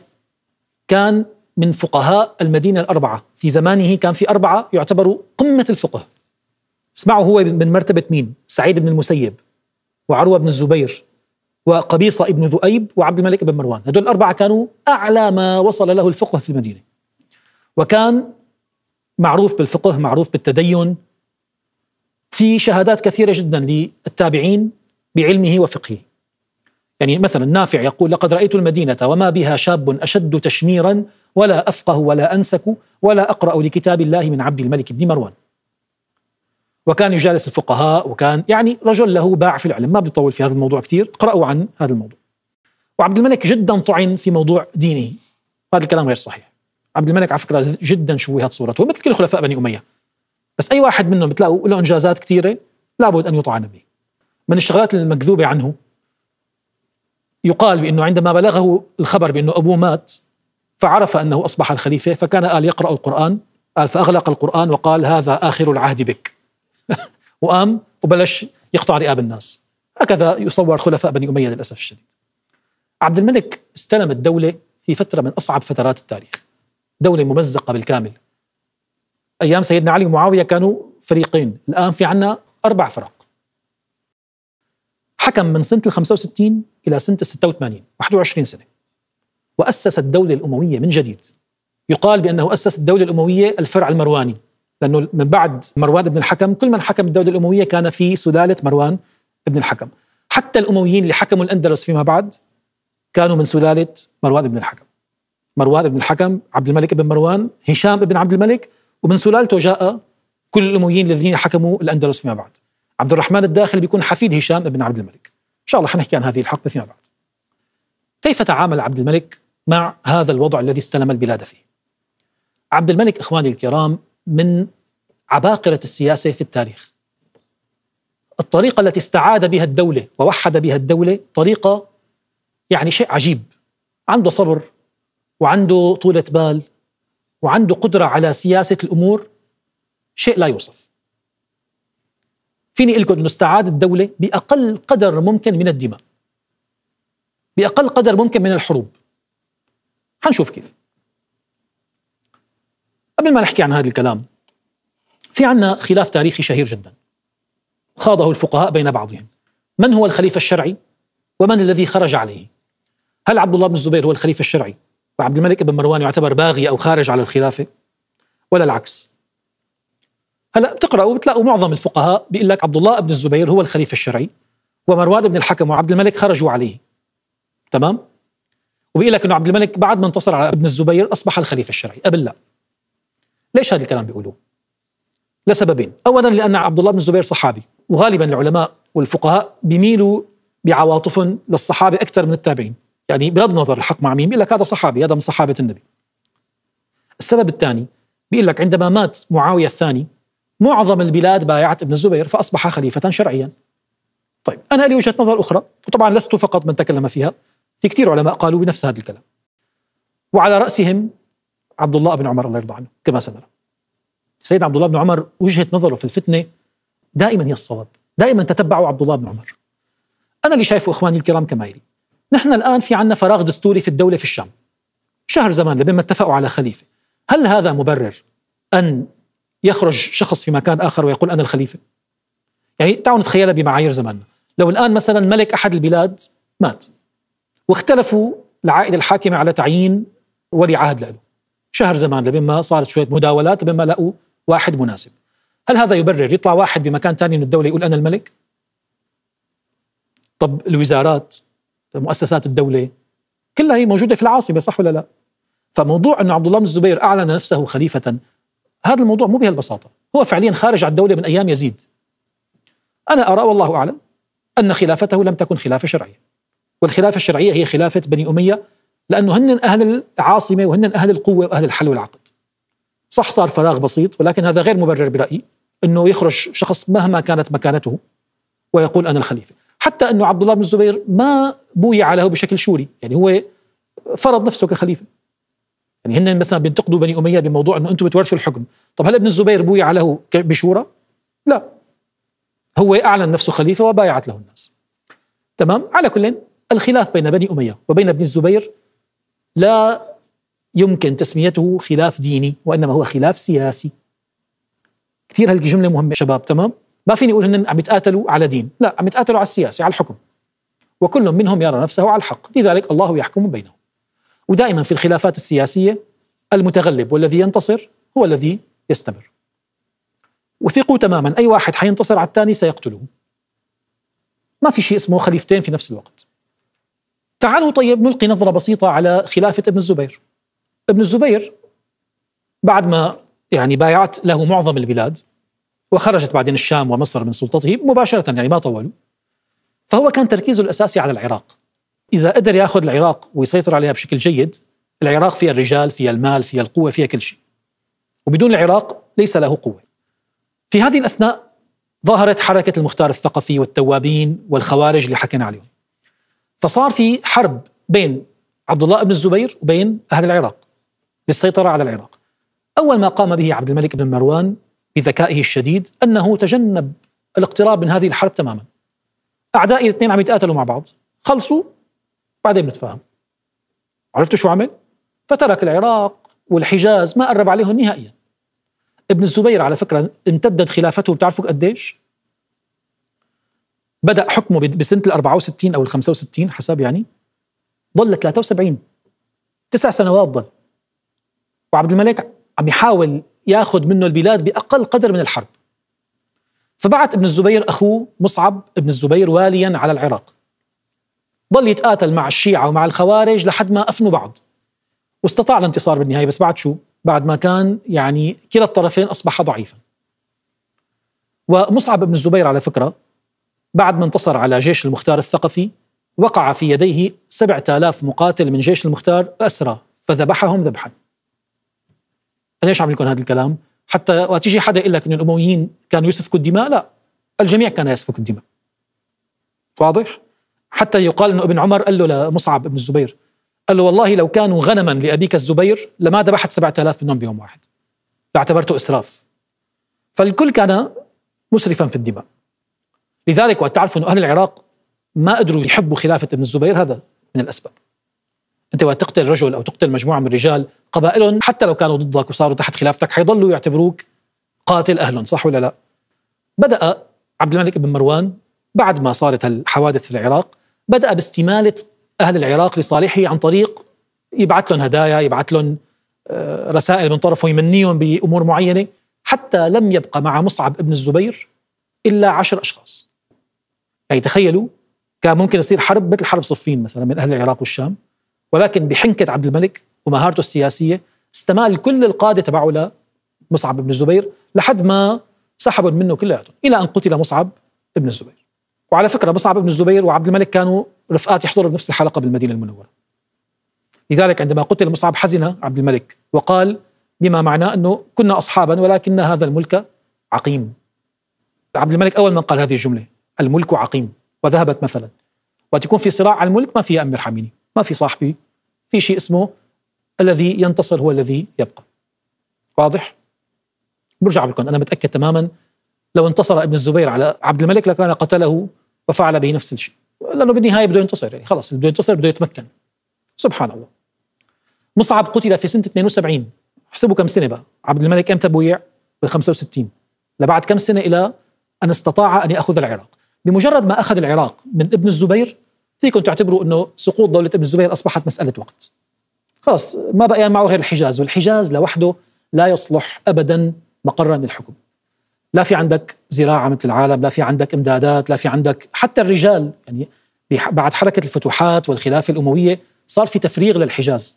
كان من فقهاء المدينة الأربعة في زمانه كان في أربعة يعتبروا قمة الفقه اسمعوا هو من مرتبة مين سعيد بن المسيب وعروة بن الزبير وقبيصة ابن ذؤيب وعبد الملك بن مروان هدول الأربعة كانوا أعلى ما وصل له الفقه في المدينة وكان معروف بالفقه معروف بالتدين في شهادات كثيرة جدا للتابعين بعلمه وفقهه يعني مثلا نافع يقول لقد رأيت المدينة وما بها شاب أشد تشميرا ولا أفقه ولا أنسك ولا أقرأ لكتاب الله من عبد الملك بن مروان وكان يجالس الفقهاء وكان يعني رجل له باع في العلم ما بطول في هذا الموضوع كثير اقرأوا عن هذا الموضوع وعبد الملك جدا طعن في موضوع دينه هذا الكلام غير صحيح عبد الملك على فكرة جدا شوهت صورته مثل كل خلفاء بني أمية بس أي واحد منهم بتلاقوا له إنجازات كثيرة لابد أن يطعن به من الشغلات المكذوبة عنه يقال بأنه عندما بلغه الخبر بأنه أبوه مات فعرف أنه أصبح الخليفة فكان آل يقرأ القرآن قال فأغلق القرآن وقال هذا آخر العهد بك وقام وبلش يقطع رقاب الناس هكذا يصور خلفاء بني أمية للأسف الشديد عبد الملك استلم الدولة في فترة من أصعب فترات التاريخ دولة ممزقة بالكامل أيام سيدنا علي ومعاوية كانوا فريقين الآن في عنا أربع فرق حكم من سنة ال 65 إلى سنة ال 86 21 سنة وأسس الدولة الأموية من جديد يقال بأنه أسس الدولة الأموية الفرع المرواني لأنه من بعد مروان بن الحكم كل من حكم الدولة الأموية كان في سلالة مروان بن الحكم حتى الأمويين اللي حكموا الأندلس فيما بعد كانوا من سلالة مروان بن الحكم مروان بن الحكم عبد الملك بن مروان هشام بن عبد الملك ومن سلالته جاء كل الأمويين الذين حكموا الأندلس فيما بعد عبد الرحمن الداخل بيكون حفيد هشام بن عبد الملك إن شاء الله حنحكي عن هذه الحقبة فيما بعد كيف تعامل عبد الملك مع هذا الوضع الذي استلم البلاد فيه. عبد الملك اخواني الكرام من عباقره السياسه في التاريخ. الطريقه التي استعاد بها الدوله ووحد بها الدوله طريقه يعني شيء عجيب. عنده صبر وعنده طولة بال وعنده قدرة على سياسة الأمور شيء لا يوصف فيني أقول لكم أنه استعاد الدولة بأقل قدر ممكن من الدماء بأقل قدر ممكن من الحروب حنشوف كيف قبل ما نحكي عن هذا الكلام في عنا خلاف تاريخي شهير جدا خاضه الفقهاء بين بعضهم من هو الخليفة الشرعي ومن الذي خرج عليه هل عبد الله بن الزبير هو الخليفة الشرعي وعبد الملك بن مروان يعتبر باغي أو خارج على الخلافة ولا العكس هلا بتقرأوا بتلاقوا معظم الفقهاء بيقول لك عبد الله بن الزبير هو الخليفة الشرعي ومروان بن الحكم وعبد الملك خرجوا عليه تمام وبيقول لك انه عبد الملك بعد ما انتصر على ابن الزبير اصبح الخليفه الشرعي قبل لا ليش هذا الكلام بيقولوه لسببين اولا لان عبد الله بن الزبير صحابي وغالبا العلماء والفقهاء بيميلوا بعواطفهم للصحابه اكثر من التابعين يعني بغض النظر الحق مع مين بيقول لك هذا صحابي هذا من صحابه النبي السبب الثاني بيقول لك عندما مات معاويه الثاني معظم البلاد بايعت ابن الزبير فاصبح خليفه شرعيا طيب انا لي وجهه نظر اخرى وطبعا لست فقط من تكلم فيها في كثير علماء قالوا بنفس هذا الكلام وعلى رأسهم عبد الله بن عمر الله يرضى عنه كما سنرى سيدنا عبد الله بن عمر وجهة نظره في الفتنة دائما هي الصواب دائما تتبعه عبد الله بن عمر أنا اللي شايفه إخواني الكرام كما يلي نحن الآن في عنا فراغ دستوري في الدولة في الشام شهر زمان لبين ما اتفقوا على خليفة هل هذا مبرر أن يخرج شخص في مكان آخر ويقول أنا الخليفة يعني تعالوا نتخيلها بمعايير زماننا لو الآن مثلا ملك أحد البلاد مات واختلفوا العائله الحاكمه على تعيين ولي عهد له شهر زمان لما صارت شويه مداولات لما لقوا واحد مناسب هل هذا يبرر يطلع واحد بمكان ثاني من الدوله يقول انا الملك طب الوزارات مؤسسات الدوله كلها هي موجوده في العاصمه صح ولا لا فموضوع انه عبد الله بن الزبير اعلن نفسه خليفه هذا الموضوع مو بهالبساطه هو فعليا خارج على الدوله من ايام يزيد انا ارى والله اعلم ان خلافته لم تكن خلافه شرعيه والخلافة الشرعية هي خلافة بني أمية لأنه هن أهل العاصمة وهن أهل القوة وأهل الحل والعقد صح صار فراغ بسيط ولكن هذا غير مبرر برأيي أنه يخرج شخص مهما كانت مكانته ويقول أنا الخليفة حتى أنه عبد الله بن الزبير ما بويع له بشكل شوري يعني هو فرض نفسه كخليفة يعني هن مثلا بينتقدوا بني أمية بموضوع أنه أنتم بتورثوا الحكم طب هل ابن الزبير بويع له بشورى؟ لا هو أعلن نفسه خليفة وبايعت له الناس تمام على كل الخلاف بين بني أمية وبين ابن الزبير لا يمكن تسميته خلاف ديني وإنما هو خلاف سياسي كثير هالجملة جملة مهمة شباب تمام ما فيني أقول إنهم عم يتقاتلوا على دين لا عم يتقاتلوا على السياسة على الحكم وكل منهم يرى نفسه على الحق لذلك الله يحكم بينهم ودائما في الخلافات السياسية المتغلب والذي ينتصر هو الذي يستمر وثقوا تماما أي واحد حينتصر على الثاني سيقتله ما في شيء اسمه خليفتين في نفس الوقت تعالوا طيب نلقي نظرة بسيطة على خلافة ابن الزبير ابن الزبير بعد ما يعني بايعت له معظم البلاد وخرجت بعدين الشام ومصر من سلطته مباشرة يعني ما طولوا فهو كان تركيزه الأساسي على العراق إذا قدر يأخذ العراق ويسيطر عليها بشكل جيد العراق فيها الرجال فيها المال فيها القوة فيها كل شيء وبدون العراق ليس له قوة في هذه الأثناء ظهرت حركة المختار الثقفي والتوابين والخوارج اللي حكينا عليهم فصار في حرب بين عبد الله بن الزبير وبين أهل العراق للسيطرة على العراق أول ما قام به عبد الملك بن مروان بذكائه الشديد أنه تجنب الاقتراب من هذه الحرب تماما أعدائي الاثنين عم يتقاتلوا مع بعض خلصوا بعدين بنتفاهم عرفتوا شو عمل؟ فترك العراق والحجاز ما قرب عليهم نهائيا ابن الزبير على فكرة امتدت خلافته بتعرفوا قديش؟ بدا حكمه بسنه ال 64 او ال 65 حسب يعني ضل 73 تسع سنوات ضل وعبد الملك عم يحاول ياخذ منه البلاد باقل قدر من الحرب فبعت ابن الزبير اخوه مصعب ابن الزبير واليا على العراق ضل يتقاتل مع الشيعة ومع الخوارج لحد ما أفنوا بعض واستطاع الانتصار بالنهاية بس بعد شو؟ بعد ما كان يعني كلا الطرفين أصبح ضعيفا ومصعب بن الزبير على فكرة بعد ما انتصر على جيش المختار الثقفي وقع في يديه سبعة آلاف مقاتل من جيش المختار أسرى فذبحهم ذبحا أنا ليش عم لكم هذا الكلام؟ حتى وقت يجي حدا يقول لك أن الأمويين كانوا يسفكوا الدماء لا الجميع كان يسفك الدماء واضح؟ حتى يقال أنه ابن عمر قال له لمصعب بن الزبير قال له والله لو كانوا غنما لأبيك الزبير لما ذبحت سبعة آلاف منهم بيوم واحد لاعتبرته إسراف فالكل كان مسرفا في الدماء لذلك وتعرفوا أنه أهل العراق ما قدروا يحبوا خلافة ابن الزبير هذا من الأسباب أنت وقت تقتل رجل أو تقتل مجموعة من الرجال قبائلهم حتى لو كانوا ضدك وصاروا تحت خلافتك حيضلوا يعتبروك قاتل أهلهم صح ولا لا بدأ عبد الملك بن مروان بعد ما صارت الحوادث في العراق بدأ باستمالة أهل العراق لصالحه عن طريق يبعث لهم هدايا يبعث لهم آه، رسائل من طرفه يمنيهم بأمور معينة حتى لم يبقى مع مصعب ابن الزبير إلا عشر أشخاص يعني تخيلوا كان ممكن يصير حرب مثل حرب صفين مثلا من اهل العراق والشام ولكن بحنكه عبد الملك ومهارته السياسيه استمال كل القاده تبعه لمصعب بن الزبير لحد ما سحبوا منه كلياتهم الى ان قتل مصعب بن الزبير وعلى فكره مصعب بن الزبير وعبد الملك كانوا رفقات يحضروا بنفس الحلقه بالمدينه المنوره لذلك عندما قتل مصعب حزن عبد الملك وقال بما معناه انه كنا اصحابا ولكن هذا الملك عقيم عبد الملك اول من قال هذه الجمله الملك عقيم وذهبت مثلا وتكون في صراع على الملك ما في امير حميني ما في صاحبي في شيء اسمه الذي ينتصر هو الذي يبقى واضح برجع لكم انا متاكد تماما لو انتصر ابن الزبير على عبد الملك لكان قتله وفعل به نفس الشيء لانه بالنهايه بده ينتصر يعني خلص بده ينتصر بده يتمكن سبحان الله مصعب قتل في سنه 72 احسبوا كم سنه بقى عبد الملك امتى بويع بال 65 لبعد كم سنه الى ان استطاع ان ياخذ العراق بمجرد ما أخذ العراق من ابن الزبير فيكم تعتبروا أنه سقوط دولة ابن الزبير أصبحت مسألة وقت خلاص ما بقي معه غير الحجاز والحجاز لوحده لا يصلح أبدا مقرا للحكم لا في عندك زراعة مثل العالم لا في عندك إمدادات لا في عندك حتى الرجال يعني بعد حركة الفتوحات والخلافة الأموية صار في تفريغ للحجاز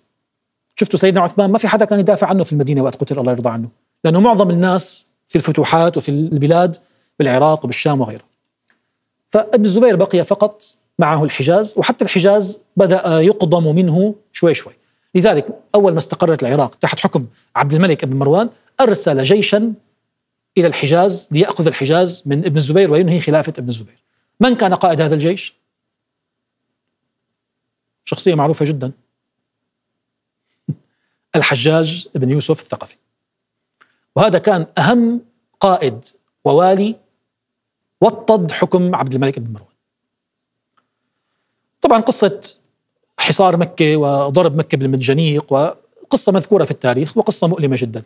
شفتوا سيدنا عثمان ما في حدا كان يدافع عنه في المدينة وقت قتل الله يرضى عنه لأنه معظم الناس في الفتوحات وفي البلاد بالعراق وبالشام وغيره فابن الزبير بقي فقط معه الحجاز وحتى الحجاز بدأ يقضم منه شوي شوي لذلك أول ما استقرت العراق تحت حكم عبد الملك بن مروان أرسل جيشا إلى الحجاز ليأخذ الحجاز من ابن الزبير وينهي خلافة ابن الزبير من كان قائد هذا الجيش؟ شخصية معروفة جدا الحجاج بن يوسف الثقفي وهذا كان أهم قائد ووالي وطد حكم عبد الملك بن مروان طبعا قصة حصار مكة وضرب مكة بالمنجنيق وقصة مذكورة في التاريخ وقصة مؤلمة جدا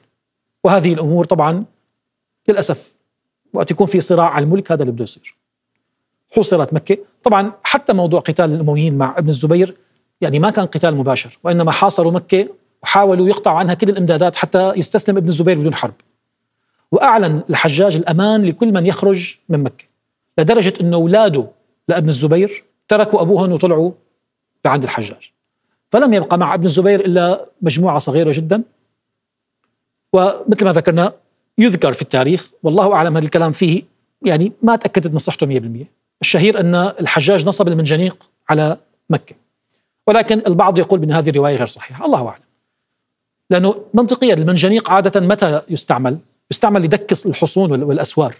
وهذه الأمور طبعا للأسف وقت يكون في صراع على الملك هذا اللي بده يصير حوصرت مكة طبعا حتى موضوع قتال الأمويين مع ابن الزبير يعني ما كان قتال مباشر وإنما حاصروا مكة وحاولوا يقطعوا عنها كل الإمدادات حتى يستسلم ابن الزبير بدون حرب وأعلن الحجاج الأمان لكل من يخرج من مكة لدرجة أن أولاده لابن الزبير تركوا أبوهم وطلعوا لعند الحجاج فلم يبقى مع ابن الزبير إلا مجموعة صغيرة جدا ومثل ما ذكرنا يذكر في التاريخ والله أعلم هذا الكلام فيه يعني ما تأكدت من صحته 100% الشهير أن الحجاج نصب المنجنيق على مكة ولكن البعض يقول بأن هذه الرواية غير صحيحة الله أعلم لأنه منطقيا المنجنيق عادة متى يستعمل يستعمل يدكس الحصون والاسوار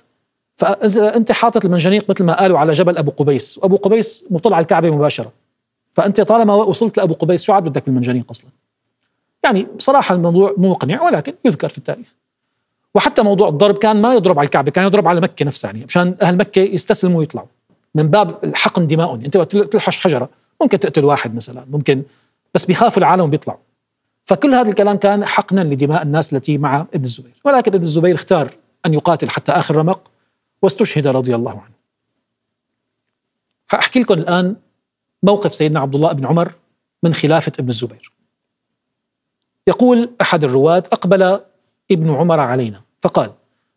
فاذا انت حاطط المنجنيق مثل ما قالوا على جبل ابو قبيس وابو قبيس مطل على الكعبه مباشره فانت طالما وصلت لابو قبيس شو عاد بدك بالمنجنيق اصلا يعني بصراحه الموضوع مو مقنع ولكن يذكر في التاريخ وحتى موضوع الضرب كان ما يضرب على الكعبه كان يضرب على مكه نفسها يعني مشان اهل مكه يستسلموا ويطلعوا من باب حقن دمائهم يعني انت وقت تلحش حجره ممكن تقتل واحد مثلا ممكن بس بيخافوا العالم وبيطلعوا فكل هذا الكلام كان حقنا لدماء الناس التي مع ابن الزبير ولكن ابن الزبير اختار أن يقاتل حتى آخر رمق واستشهد رضي الله عنه هأحكي لكم الآن موقف سيدنا عبد الله بن عمر من خلافة ابن الزبير يقول أحد الرواة أقبل ابن عمر علينا فقال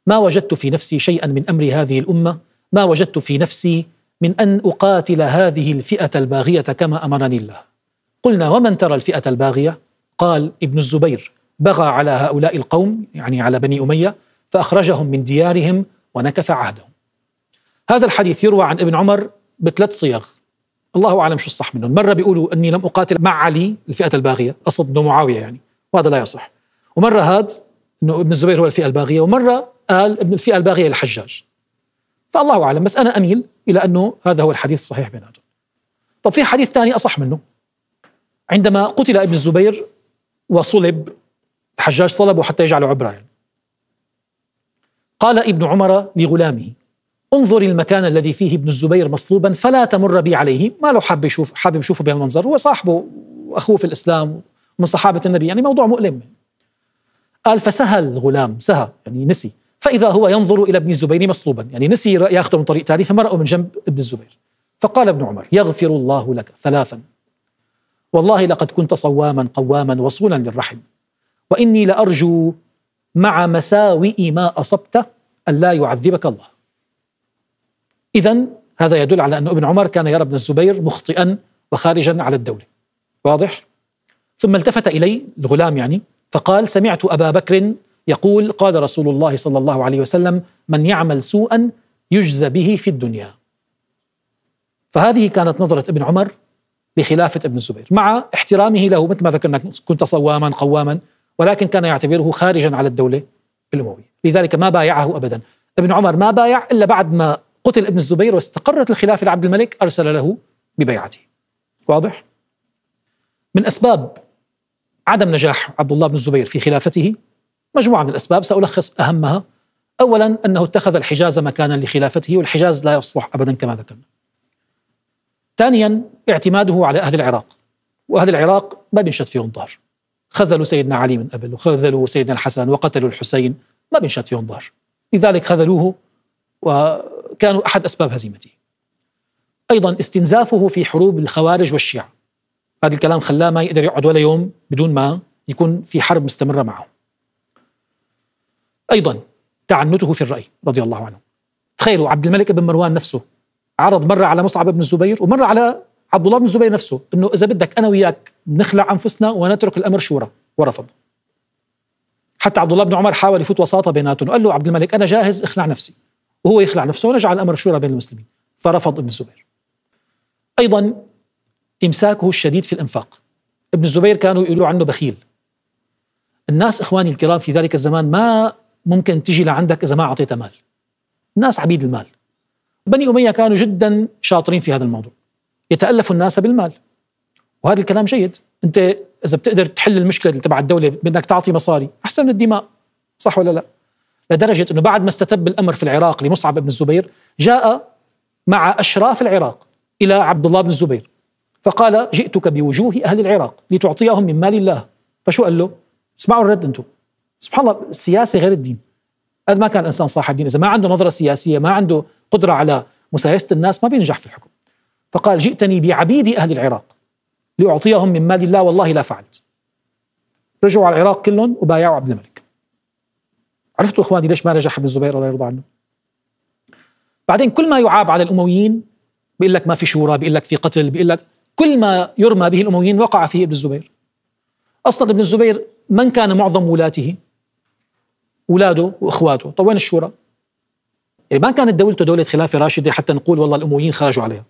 ما وجدت في نفسي شيئا من أمر هذه الأمة ما وجدت في نفسي من أن أقاتل هذه الفئة الباغية كما أمرني الله قلنا ومن ترى الفئة الباغية قال ابن الزبير بغى على هؤلاء القوم يعني على بني أمية فأخرجهم من ديارهم ونكث عهدهم هذا الحديث يروى عن ابن عمر بثلاث صيغ الله أعلم شو الصح منهم مرة بيقولوا أني لم أقاتل مع علي الفئة الباغية أصد بن معاوية يعني وهذا لا يصح ومرة هاد أنه ابن الزبير هو الفئة الباغية ومرة قال ابن الفئة الباغية الحجاج فالله أعلم بس أنا أميل إلى أنه هذا هو الحديث الصحيح بيناتهم طب في حديث ثاني أصح منه عندما قتل ابن الزبير وصلب الحجاج صلبه حتى يجعله عبرة يعني قال ابن عمر لغلامه انظر المكان الذي فيه ابن الزبير مصلوبا فلا تمر بي عليه ما لو حاب يشوف حابب يشوفه بهالمنظر هو صاحبه واخوه في الاسلام من صحابه النبي يعني موضوع مؤلم قال فسهل الغلام سهى يعني نسي فاذا هو ينظر الى ابن الزبير مصلوبا يعني نسي ياخذه من طريق ثاني فمرأه من جنب ابن الزبير فقال ابن عمر يغفر الله لك ثلاثا والله لقد كنت صواما قواما وصولا للرحم واني لارجو مع مساوئ ما اصبت الا يعذبك الله. اذا هذا يدل على ان ابن عمر كان يرى ابن الزبير مخطئا وخارجا على الدوله. واضح؟ ثم التفت الي الغلام يعني فقال سمعت ابا بكر يقول قال رسول الله صلى الله عليه وسلم من يعمل سوءا يجزى به في الدنيا. فهذه كانت نظره ابن عمر بخلافة ابن الزبير مع احترامه له مثل ما ذكرنا كنت صواما قواما ولكن كان يعتبره خارجا على الدولة الأموية لذلك ما بايعه أبدا ابن عمر ما بايع إلا بعد ما قتل ابن الزبير واستقرت الخلافة لعبد الملك أرسل له ببيعته واضح؟ من أسباب عدم نجاح عبد الله بن الزبير في خلافته مجموعة من الأسباب سألخص أهمها أولا أنه اتخذ الحجاز مكانا لخلافته والحجاز لا يصلح أبدا كما ذكرنا ثانيا اعتماده على أهل العراق وأهل العراق ما بينشد فيهم ظهر خذلوا سيدنا علي من قبل وخذلوا سيدنا الحسن وقتلوا الحسين ما بينشد فيهم ظهر لذلك خذلوه وكانوا أحد أسباب هزيمته أيضا استنزافه في حروب الخوارج والشيعة هذا الكلام خلاه ما يقدر يقعد ولا يوم بدون ما يكون في حرب مستمرة معه أيضا تعنته في الرأي رضي الله عنه تخيلوا عبد الملك بن مروان نفسه عرض مره على مصعب بن الزبير ومره على عبد الله بن الزبير نفسه انه اذا بدك انا وياك نخلع انفسنا ونترك الامر شورى ورفض حتى عبد الله بن عمر حاول يفوت وساطه بيناتهم قال له عبد الملك انا جاهز اخلع نفسي وهو يخلع نفسه ونجعل الامر شورى بين المسلمين فرفض ابن الزبير ايضا امساكه الشديد في الانفاق ابن الزبير كانوا يقولوا عنه بخيل الناس اخواني الكرام في ذلك الزمان ما ممكن تجي لعندك اذا ما اعطيتها مال الناس عبيد المال بني أمية كانوا جدا شاطرين في هذا الموضوع يتألفوا الناس بالمال وهذا الكلام جيد أنت إذا بتقدر تحل المشكلة تبع الدولة بأنك تعطي مصاري أحسن من الدماء صح ولا لا لدرجة أنه بعد ما استتب الأمر في العراق لمصعب بن الزبير جاء مع أشراف العراق إلى عبد الله بن الزبير فقال جئتك بوجوه أهل العراق لتعطيهم من مال الله فشو قال له اسمعوا الرد أنتم سبحان الله السياسة غير الدين هذا ما كان إنسان صاحب دين إذا ما عنده نظرة سياسية ما عنده قدرة على مسايسة الناس ما بينجح في الحكم فقال جئتني بعبيد أهل العراق لأعطيهم من مال الله والله لا فعلت رجعوا على العراق كلهم وبايعوا عبد الملك عرفتوا إخواني ليش ما نجح ابن الزبير الله يرضى عنه بعدين كل ما يعاب على الأمويين بيقول لك ما في شورى بيقول لك في قتل بيقول لك كل ما يرمى به الأمويين وقع فيه ابن الزبير أصلا ابن الزبير من كان معظم ولاته؟ اولاده واخواته، طب وين الشورى؟ يعني ما كانت دولته دولة خلافة راشدة حتى نقول والله الأمويين خرجوا عليها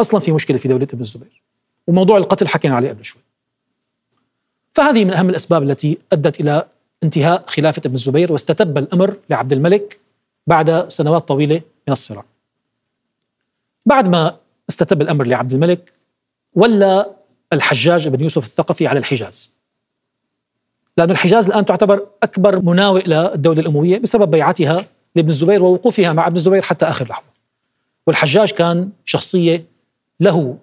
أصلا في مشكلة في دولة ابن الزبير وموضوع القتل حكينا عليه قبل شوي فهذه من أهم الأسباب التي أدت إلى انتهاء خلافة ابن الزبير واستتب الأمر لعبد الملك بعد سنوات طويلة من الصراع بعد ما استتب الأمر لعبد الملك ولا الحجاج بن يوسف الثقفي على الحجاز لأن الحجاز الآن تعتبر أكبر مناوئ للدولة الأموية بسبب بيعتها لابن الزبير ووقوفها مع ابن الزبير حتى آخر لحظة والحجاج كان شخصية له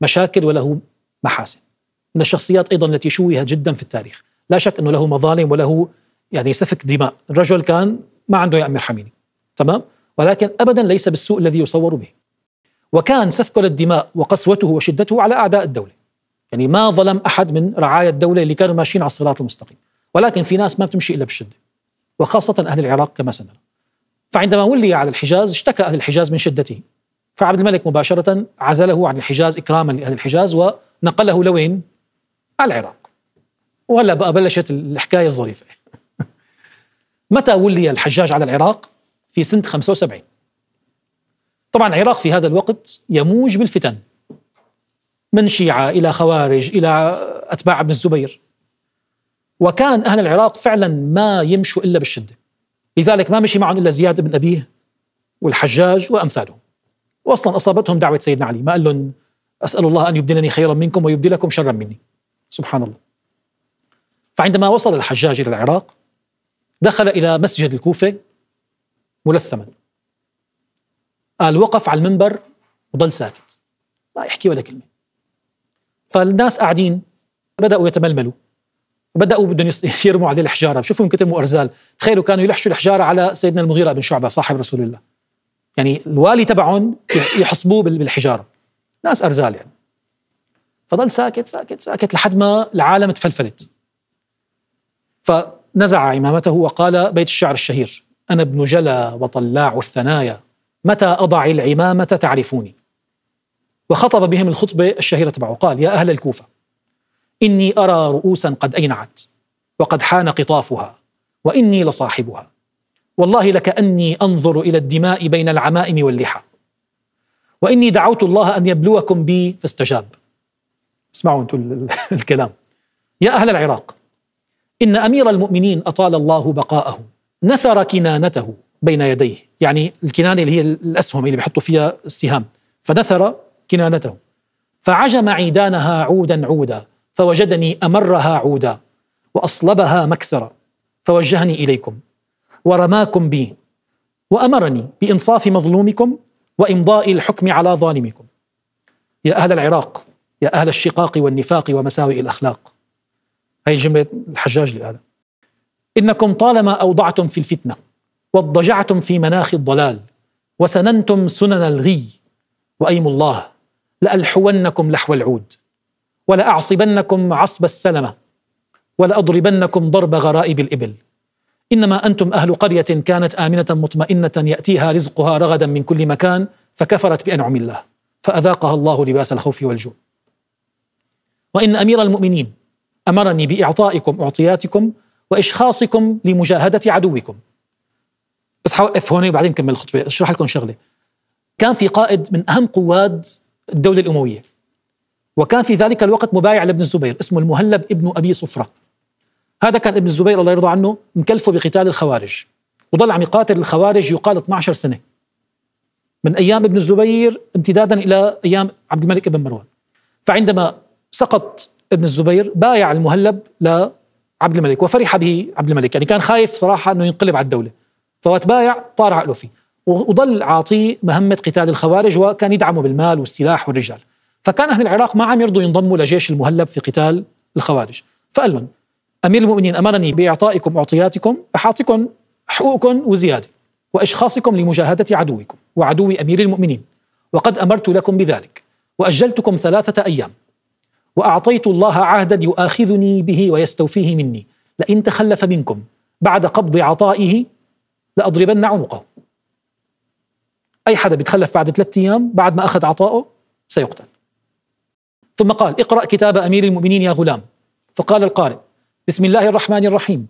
مشاكل وله محاسن من الشخصيات أيضا التي شوهت جدا في التاريخ لا شك أنه له مظالم وله يعني سفك دماء الرجل كان ما عنده يا أمير حميني تمام ولكن أبدا ليس بالسوء الذي يصور به وكان سفكه للدماء وقسوته وشدته على أعداء الدولة يعني ما ظلم أحد من رعايا الدولة اللي كانوا ماشيين على الصراط المستقيم ولكن في ناس ما بتمشي إلا بالشدة وخاصة أهل العراق كما سنرى فعندما ولي على الحجاز اشتكى أهل الحجاز من شدته فعبد الملك مباشرة عزله عن الحجاز إكراما لأهل الحجاز ونقله لوين؟ على العراق وهلا بقى بلشت الحكاية الظريفة متى ولي الحجاج على العراق؟ في سنة 75 طبعا العراق في هذا الوقت يموج بالفتن من شيعة إلى خوارج إلى أتباع ابن الزبير وكان أهل العراق فعلا ما يمشوا إلا بالشدة لذلك ما مشي معهم إلا زياد بن أبيه والحجاج وأمثالهم وأصلا أصابتهم دعوة سيدنا علي ما قال لهم أسأل الله أن يبدلني خيرا منكم ويبدلكم شرا مني سبحان الله فعندما وصل الحجاج إلى العراق دخل إلى مسجد الكوفة ملثما قال وقف على المنبر وضل ساكت ما يحكي ولا كلمة فالناس قاعدين بدأوا يتململوا بداوا بدهم يرموا عليه الحجاره بشوفهم كتموا ارزال تخيلوا كانوا يلحشوا الحجاره على سيدنا المغيره بن شعبه صاحب رسول الله يعني الوالي تبعهم يحصبوه بالحجاره ناس ارزال يعني فضل ساكت ساكت ساكت لحد ما العالم تفلفلت فنزع عمامته وقال بيت الشعر الشهير أنا ابن جلا وطلاع الثنايا متى أضع العمامة تعرفوني وخطب بهم الخطبة الشهيرة تبعه قال يا أهل الكوفة إني أرى رؤوسا قد أينعت وقد حان قطافها وإني لصاحبها والله لكأني أنظر إلى الدماء بين العمائم واللحى وإني دعوت الله أن يبلوكم بي فاستجاب اسمعوا أنتم الكلام يا أهل العراق إن أمير المؤمنين أطال الله بقاءه نثر كنانته بين يديه يعني الكنانة اللي هي الأسهم اللي بيحطوا فيها السهام فنثر كنانته فعجم عيدانها عودا عودا فوجدني امرها عودا واصلبها مكسرا فوجهني اليكم ورماكم بي وامرني بانصاف مظلومكم وامضاء الحكم على ظالمكم يا اهل العراق يا اهل الشقاق والنفاق ومساوئ الاخلاق هي جمله الحجاج لآلة انكم طالما اوضعتم في الفتنه واضجعتم في مناخ الضلال وسننتم سنن الغي وايم الله لالحونكم لحو العود ولأعصبنكم عصب السلمة ولأضربنكم ضرب غرائب الإبل إنما أنتم أهل قرية كانت آمنة مطمئنة يأتيها رزقها رغدا من كل مكان فكفرت بأنعم الله فأذاقها الله لباس الخوف والجوع وإن أمير المؤمنين أمرني بإعطائكم أعطياتكم وإشخاصكم لمجاهدة عدوكم بس حوقف هون وبعدين كمل الخطبة أشرح لكم شغلة كان في قائد من أهم قواد الدولة الأموية وكان في ذلك الوقت مبايع لابن الزبير اسمه المهلب ابن أبي صفرة هذا كان ابن الزبير الله يرضى عنه مكلفه بقتال الخوارج وظل عم يقاتل الخوارج يقال 12 سنة من أيام ابن الزبير امتدادا إلى أيام عبد الملك ابن مروان فعندما سقط ابن الزبير بايع المهلب لعبد الملك وفرح به عبد الملك يعني كان خايف صراحة أنه ينقلب على الدولة بايع طار عقله فيه وظل عاطيه مهمة قتال الخوارج وكان يدعمه بالمال والسلاح والرجال فكان أهل العراق ما عم يرضوا ينضموا لجيش المهلب في قتال الخوارج فقال لهم أمير المؤمنين أمرني بإعطائكم اعطياتكم أحاطكم حقوقكم وزيادة وإشخاصكم لمجاهدة عدوكم وعدو أمير المؤمنين وقد أمرت لكم بذلك وأجلتكم ثلاثة أيام وأعطيت الله عهدا يؤاخذني به ويستوفيه مني لئن تخلف منكم بعد قبض عطائه لأضربن عنقه أي حدا بيتخلف بعد ثلاثة أيام بعد ما أخذ عطائه سيقتل ثم قال اقرأ كتاب أمير المؤمنين يا غلام فقال القارئ بسم الله الرحمن الرحيم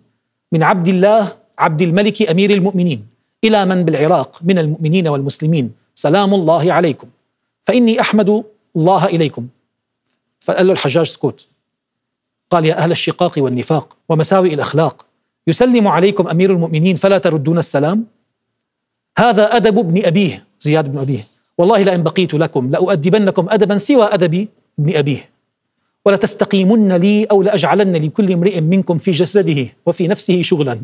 من عبد الله عبد الملك أمير المؤمنين إلى من بالعراق من المؤمنين والمسلمين سلام الله عليكم فإني أحمد الله إليكم فقال له الحجاج سكوت قال يا أهل الشقاق والنفاق ومساوئ الأخلاق يسلم عليكم أمير المؤمنين فلا تردون السلام هذا أدب ابن أبيه زياد بن أبيه والله لئن بقيت لكم لأؤدبنكم أدبا سوى أدبي ابن أبيه ولتستقيمن لي أو لأجعلن لكل امرئ منكم في جسده وفي نفسه شغلا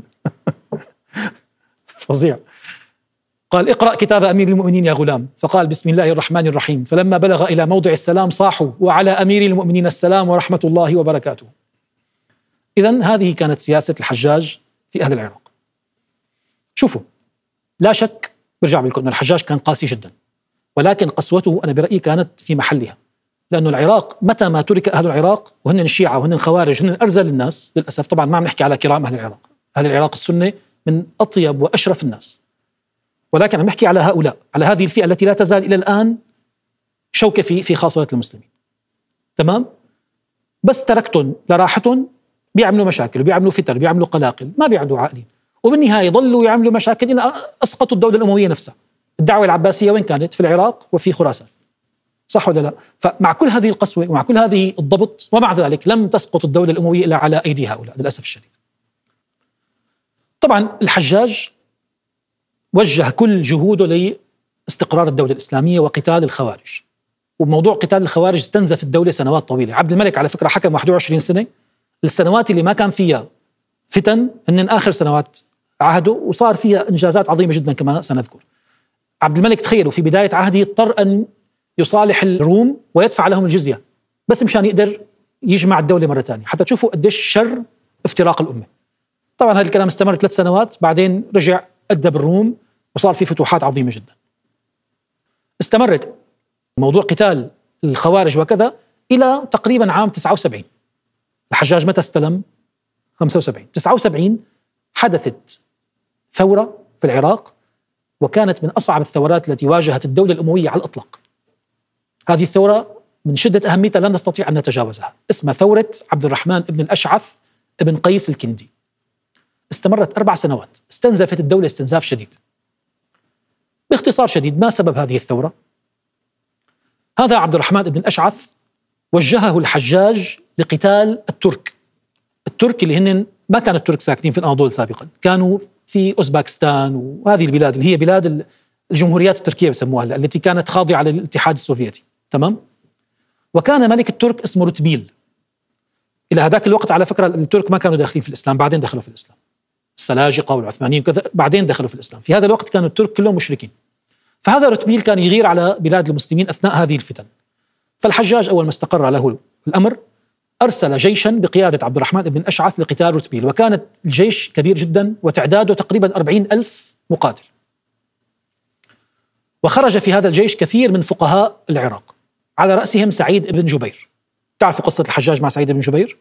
فظيع قال اقرأ كتاب أمير المؤمنين يا غلام فقال بسم الله الرحمن الرحيم فلما بلغ إلى موضع السلام صاحوا وعلى أمير المؤمنين السلام ورحمة الله وبركاته إذا هذه كانت سياسة الحجاج في أهل العراق شوفوا لا شك برجع بقول لكم الحجاج كان قاسي جدا ولكن قسوته أنا برأيي كانت في محلها لأن العراق متى ما ترك أهل العراق وهن الشيعة وهن الخوارج وهن أرزل الناس للأسف طبعا ما عم نحكي على كرام أهل العراق أهل العراق السنة من أطيب وأشرف الناس ولكن عم نحكي على هؤلاء على هذه الفئة التي لا تزال إلى الآن شوكة في في خاصرة المسلمين تمام بس تركتهم لراحتهم بيعملوا مشاكل بيعملوا فتر بيعملوا قلاقل ما بيعدوا عاقلين وبالنهاية ضلوا يعملوا مشاكل إلى أسقطوا الدولة الأموية نفسها الدعوة العباسية وين كانت في العراق وفي خراسان صح ولا لا؟ فمع كل هذه القسوة ومع كل هذه الضبط ومع ذلك لم تسقط الدولة الأموية إلا على أيدي هؤلاء للأسف الشديد طبعا الحجاج وجه كل جهوده لاستقرار الدولة الإسلامية وقتال الخوارج وموضوع قتال الخوارج استنزف الدولة سنوات طويلة عبد الملك على فكرة حكم 21 سنة السنوات اللي ما كان فيها فتن هن آخر سنوات عهده وصار فيها إنجازات عظيمة جدا كما سنذكر عبد الملك تخيلوا في بداية عهده اضطر أن يصالح الروم ويدفع لهم الجزيه بس مشان يقدر يجمع الدوله مره ثانيه حتى تشوفوا قديش شر افتراق الامه طبعا هذا الكلام استمر ثلاث سنوات بعدين رجع ادى بالروم وصار في فتوحات عظيمه جدا استمرت موضوع قتال الخوارج وكذا الى تقريبا عام 79 الحجاج متى استلم 75 79 حدثت ثوره في العراق وكانت من اصعب الثورات التي واجهت الدوله الامويه على الاطلاق هذه الثورة من شدة أهميتها لا نستطيع أن نتجاوزها اسمها ثورة عبد الرحمن بن الأشعث بن قيس الكندي استمرت أربع سنوات استنزفت الدولة استنزاف شديد باختصار شديد ما سبب هذه الثورة؟ هذا عبد الرحمن بن الأشعث وجهه الحجاج لقتال الترك الترك اللي هن ما كان الترك ساكنين في الأناضول سابقا كانوا في أوزباكستان وهذه البلاد اللي هي بلاد الجمهوريات التركية بسموها التي كانت خاضعة للاتحاد السوفيتي تمام وكان ملك الترك اسمه رتبيل الى هذاك الوقت على فكره الترك ما كانوا داخلين في الاسلام بعدين دخلوا في الاسلام السلاجقه والعثمانيين وكذا بعدين دخلوا في الاسلام في هذا الوقت كانوا الترك كلهم مشركين فهذا رتبيل كان يغير على بلاد المسلمين اثناء هذه الفتن فالحجاج اول ما استقر له الامر ارسل جيشا بقياده عبد الرحمن بن اشعث لقتال رتبيل وكانت الجيش كبير جدا وتعداده تقريبا أربعين الف مقاتل وخرج في هذا الجيش كثير من فقهاء العراق على رأسهم سعيد بن جبير بتعرفوا قصة الحجاج مع سعيد بن جبير؟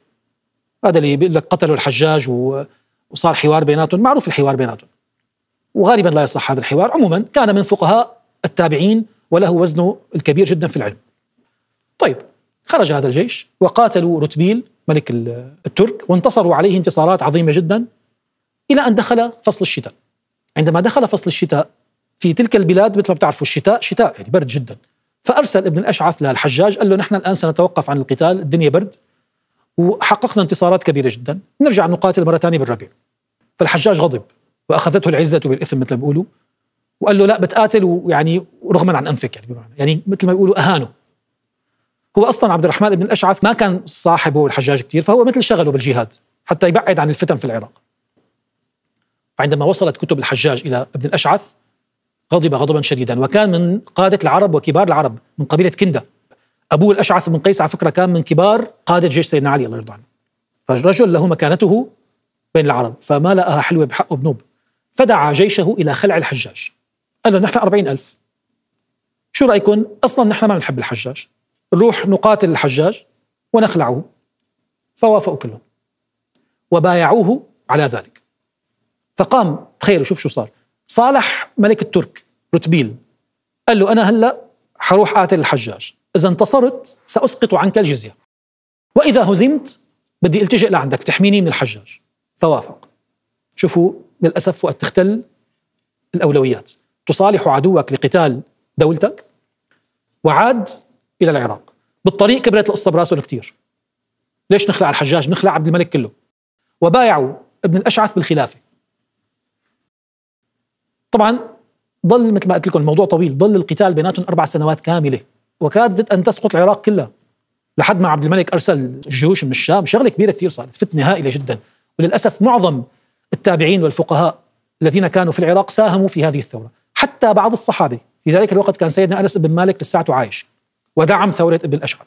هذا اللي بيقول لك قتلوا الحجاج وصار حوار بيناتهم معروف الحوار بيناتهم وغالبا لا يصح هذا الحوار عموما كان من فقهاء التابعين وله وزنه الكبير جدا في العلم طيب خرج هذا الجيش وقاتلوا رتبيل ملك الترك وانتصروا عليه انتصارات عظيمة جدا إلى أن دخل فصل الشتاء عندما دخل فصل الشتاء في تلك البلاد مثل ما بتعرفوا الشتاء شتاء يعني برد جدا فارسل ابن الاشعث للحجاج قال له نحن الان سنتوقف عن القتال الدنيا برد وحققنا انتصارات كبيره جدا نرجع نقاتل مره ثانيه بالربيع فالحجاج غضب واخذته العزه بالاثم مثل ما بيقولوا وقال له لا بتقاتل ويعني رغما عن انفك يعني بمعنى يعني مثل ما بيقولوا اهانه هو اصلا عبد الرحمن بن الاشعث ما كان صاحبه الحجاج كثير فهو مثل شغله بالجهاد حتى يبعد عن الفتن في العراق فعندما وصلت كتب الحجاج الى ابن الاشعث غضب غضبا شديدا وكان من قادة العرب وكبار العرب من قبيلة كندة أبوه الأشعث بن قيس على فكرة كان من كبار قادة جيش سيدنا علي الله يرضى عنه فرجل له مكانته بين العرب فما لقاها حلوة بحقه بنوب فدعا جيشه إلى خلع الحجاج قال له نحن أربعين ألف شو رأيكم أصلا نحن ما بنحب الحجاج نروح نقاتل الحجاج ونخلعه فوافقوا كلهم وبايعوه على ذلك فقام تخيلوا شوف شو صار صالح ملك الترك رتبيل قال له أنا هلأ حروح قاتل الحجاج إذا انتصرت سأسقط عنك الجزية وإذا هزمت بدي التجئ لعندك تحميني من الحجاج فوافق شوفوا للأسف وقت تختل الأولويات تصالح عدوك لقتال دولتك وعاد إلى العراق بالطريق كبرت القصة براسهم كتير ليش نخلع الحجاج نخلع عبد الملك كله وبايعوا ابن الأشعث بالخلافة طبعا ظل مثل ما قلت لكم الموضوع طويل ظل القتال بيناتهم اربع سنوات كامله وكادت ان تسقط العراق كلها لحد ما عبد الملك ارسل جيوش من الشام شغله كبيره كثير صارت فتنه هائله جدا وللاسف معظم التابعين والفقهاء الذين كانوا في العراق ساهموا في هذه الثوره حتى بعض الصحابه في ذلك الوقت كان سيدنا انس بن مالك لساته عايش ودعم ثوره ابن الاشعث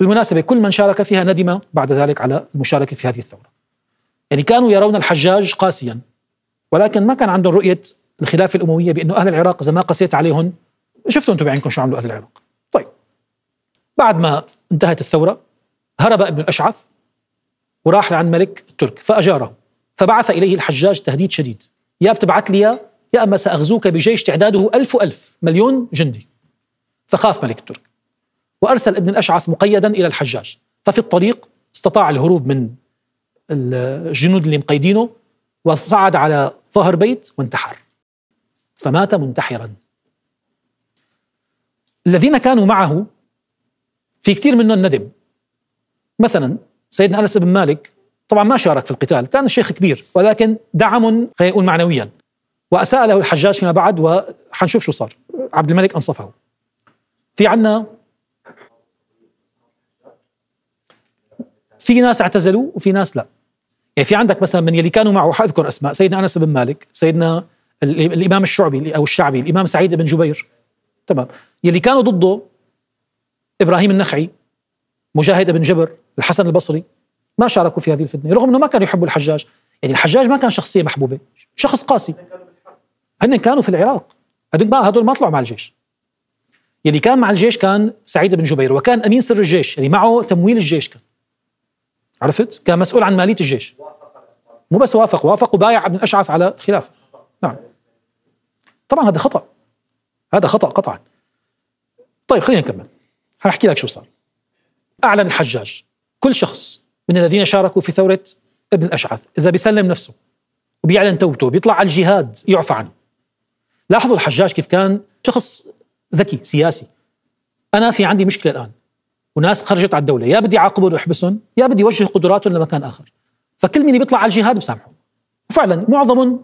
بالمناسبه كل من شارك فيها ندم بعد ذلك على المشاركه في هذه الثوره يعني كانوا يرون الحجاج قاسيا ولكن ما كان عندهم رؤيه الخلافه الامويه بانه اهل العراق اذا ما قسيت عليهم شفتوا انتم بعينكم شو عملوا اهل العراق طيب بعد ما انتهت الثوره هرب ابن الاشعث وراح لعند ملك الترك فاجاره فبعث اليه الحجاج تهديد شديد يا بتبعث لي يا, يا اما ساغزوك بجيش تعداده ألف ألف مليون جندي فخاف ملك الترك وارسل ابن الاشعث مقيدا الى الحجاج ففي الطريق استطاع الهروب من الجنود اللي مقيدينه وصعد على ظهر بيت وانتحر فمات منتحرا الذين كانوا معه في كثير منهم ندم مثلا سيدنا انس بن مالك طبعا ما شارك في القتال كان شيخ كبير ولكن دعم خلينا نقول معنويا واساء له الحجاج فيما بعد وحنشوف شو صار عبد الملك انصفه في عنا في ناس اعتزلوا وفي ناس لا يعني في عندك مثلا من يلي كانوا معه حاذكر اسماء سيدنا انس بن مالك سيدنا الامام الشعبي او الشعبي الامام سعيد بن جبير تمام يلي كانوا ضده ابراهيم النخعي مجاهد بن جبر الحسن البصري ما شاركوا في هذه الفتنه رغم انه ما كانوا يحبوا الحجاج يعني الحجاج ما كان شخصيه محبوبه شخص قاسي هن كانوا في العراق هدول ما هدول ما طلعوا مع الجيش يلي كان مع الجيش كان سعيد بن جبير وكان امين سر الجيش يعني معه تمويل الجيش كان عرفت؟ كان مسؤول عن ماليه الجيش مو بس وافق وافق وبايع ابن الاشعث على خلافه نعم طبعا هذا خطا هذا خطا قطعا طيب خلينا نكمل هحكي لك شو صار اعلن الحجاج كل شخص من الذين شاركوا في ثوره ابن الاشعث اذا بيسلم نفسه وبيعلن توبته بيطلع على الجهاد يعفى عنه لاحظوا الحجاج كيف كان شخص ذكي سياسي انا في عندي مشكله الان وناس خرجت على الدوله يا بدي اعاقبهم واحبسهم يا بدي اوجه قدراتهم لمكان اخر فكل مين بيطلع على الجهاد بسامحه وفعلا معظمهم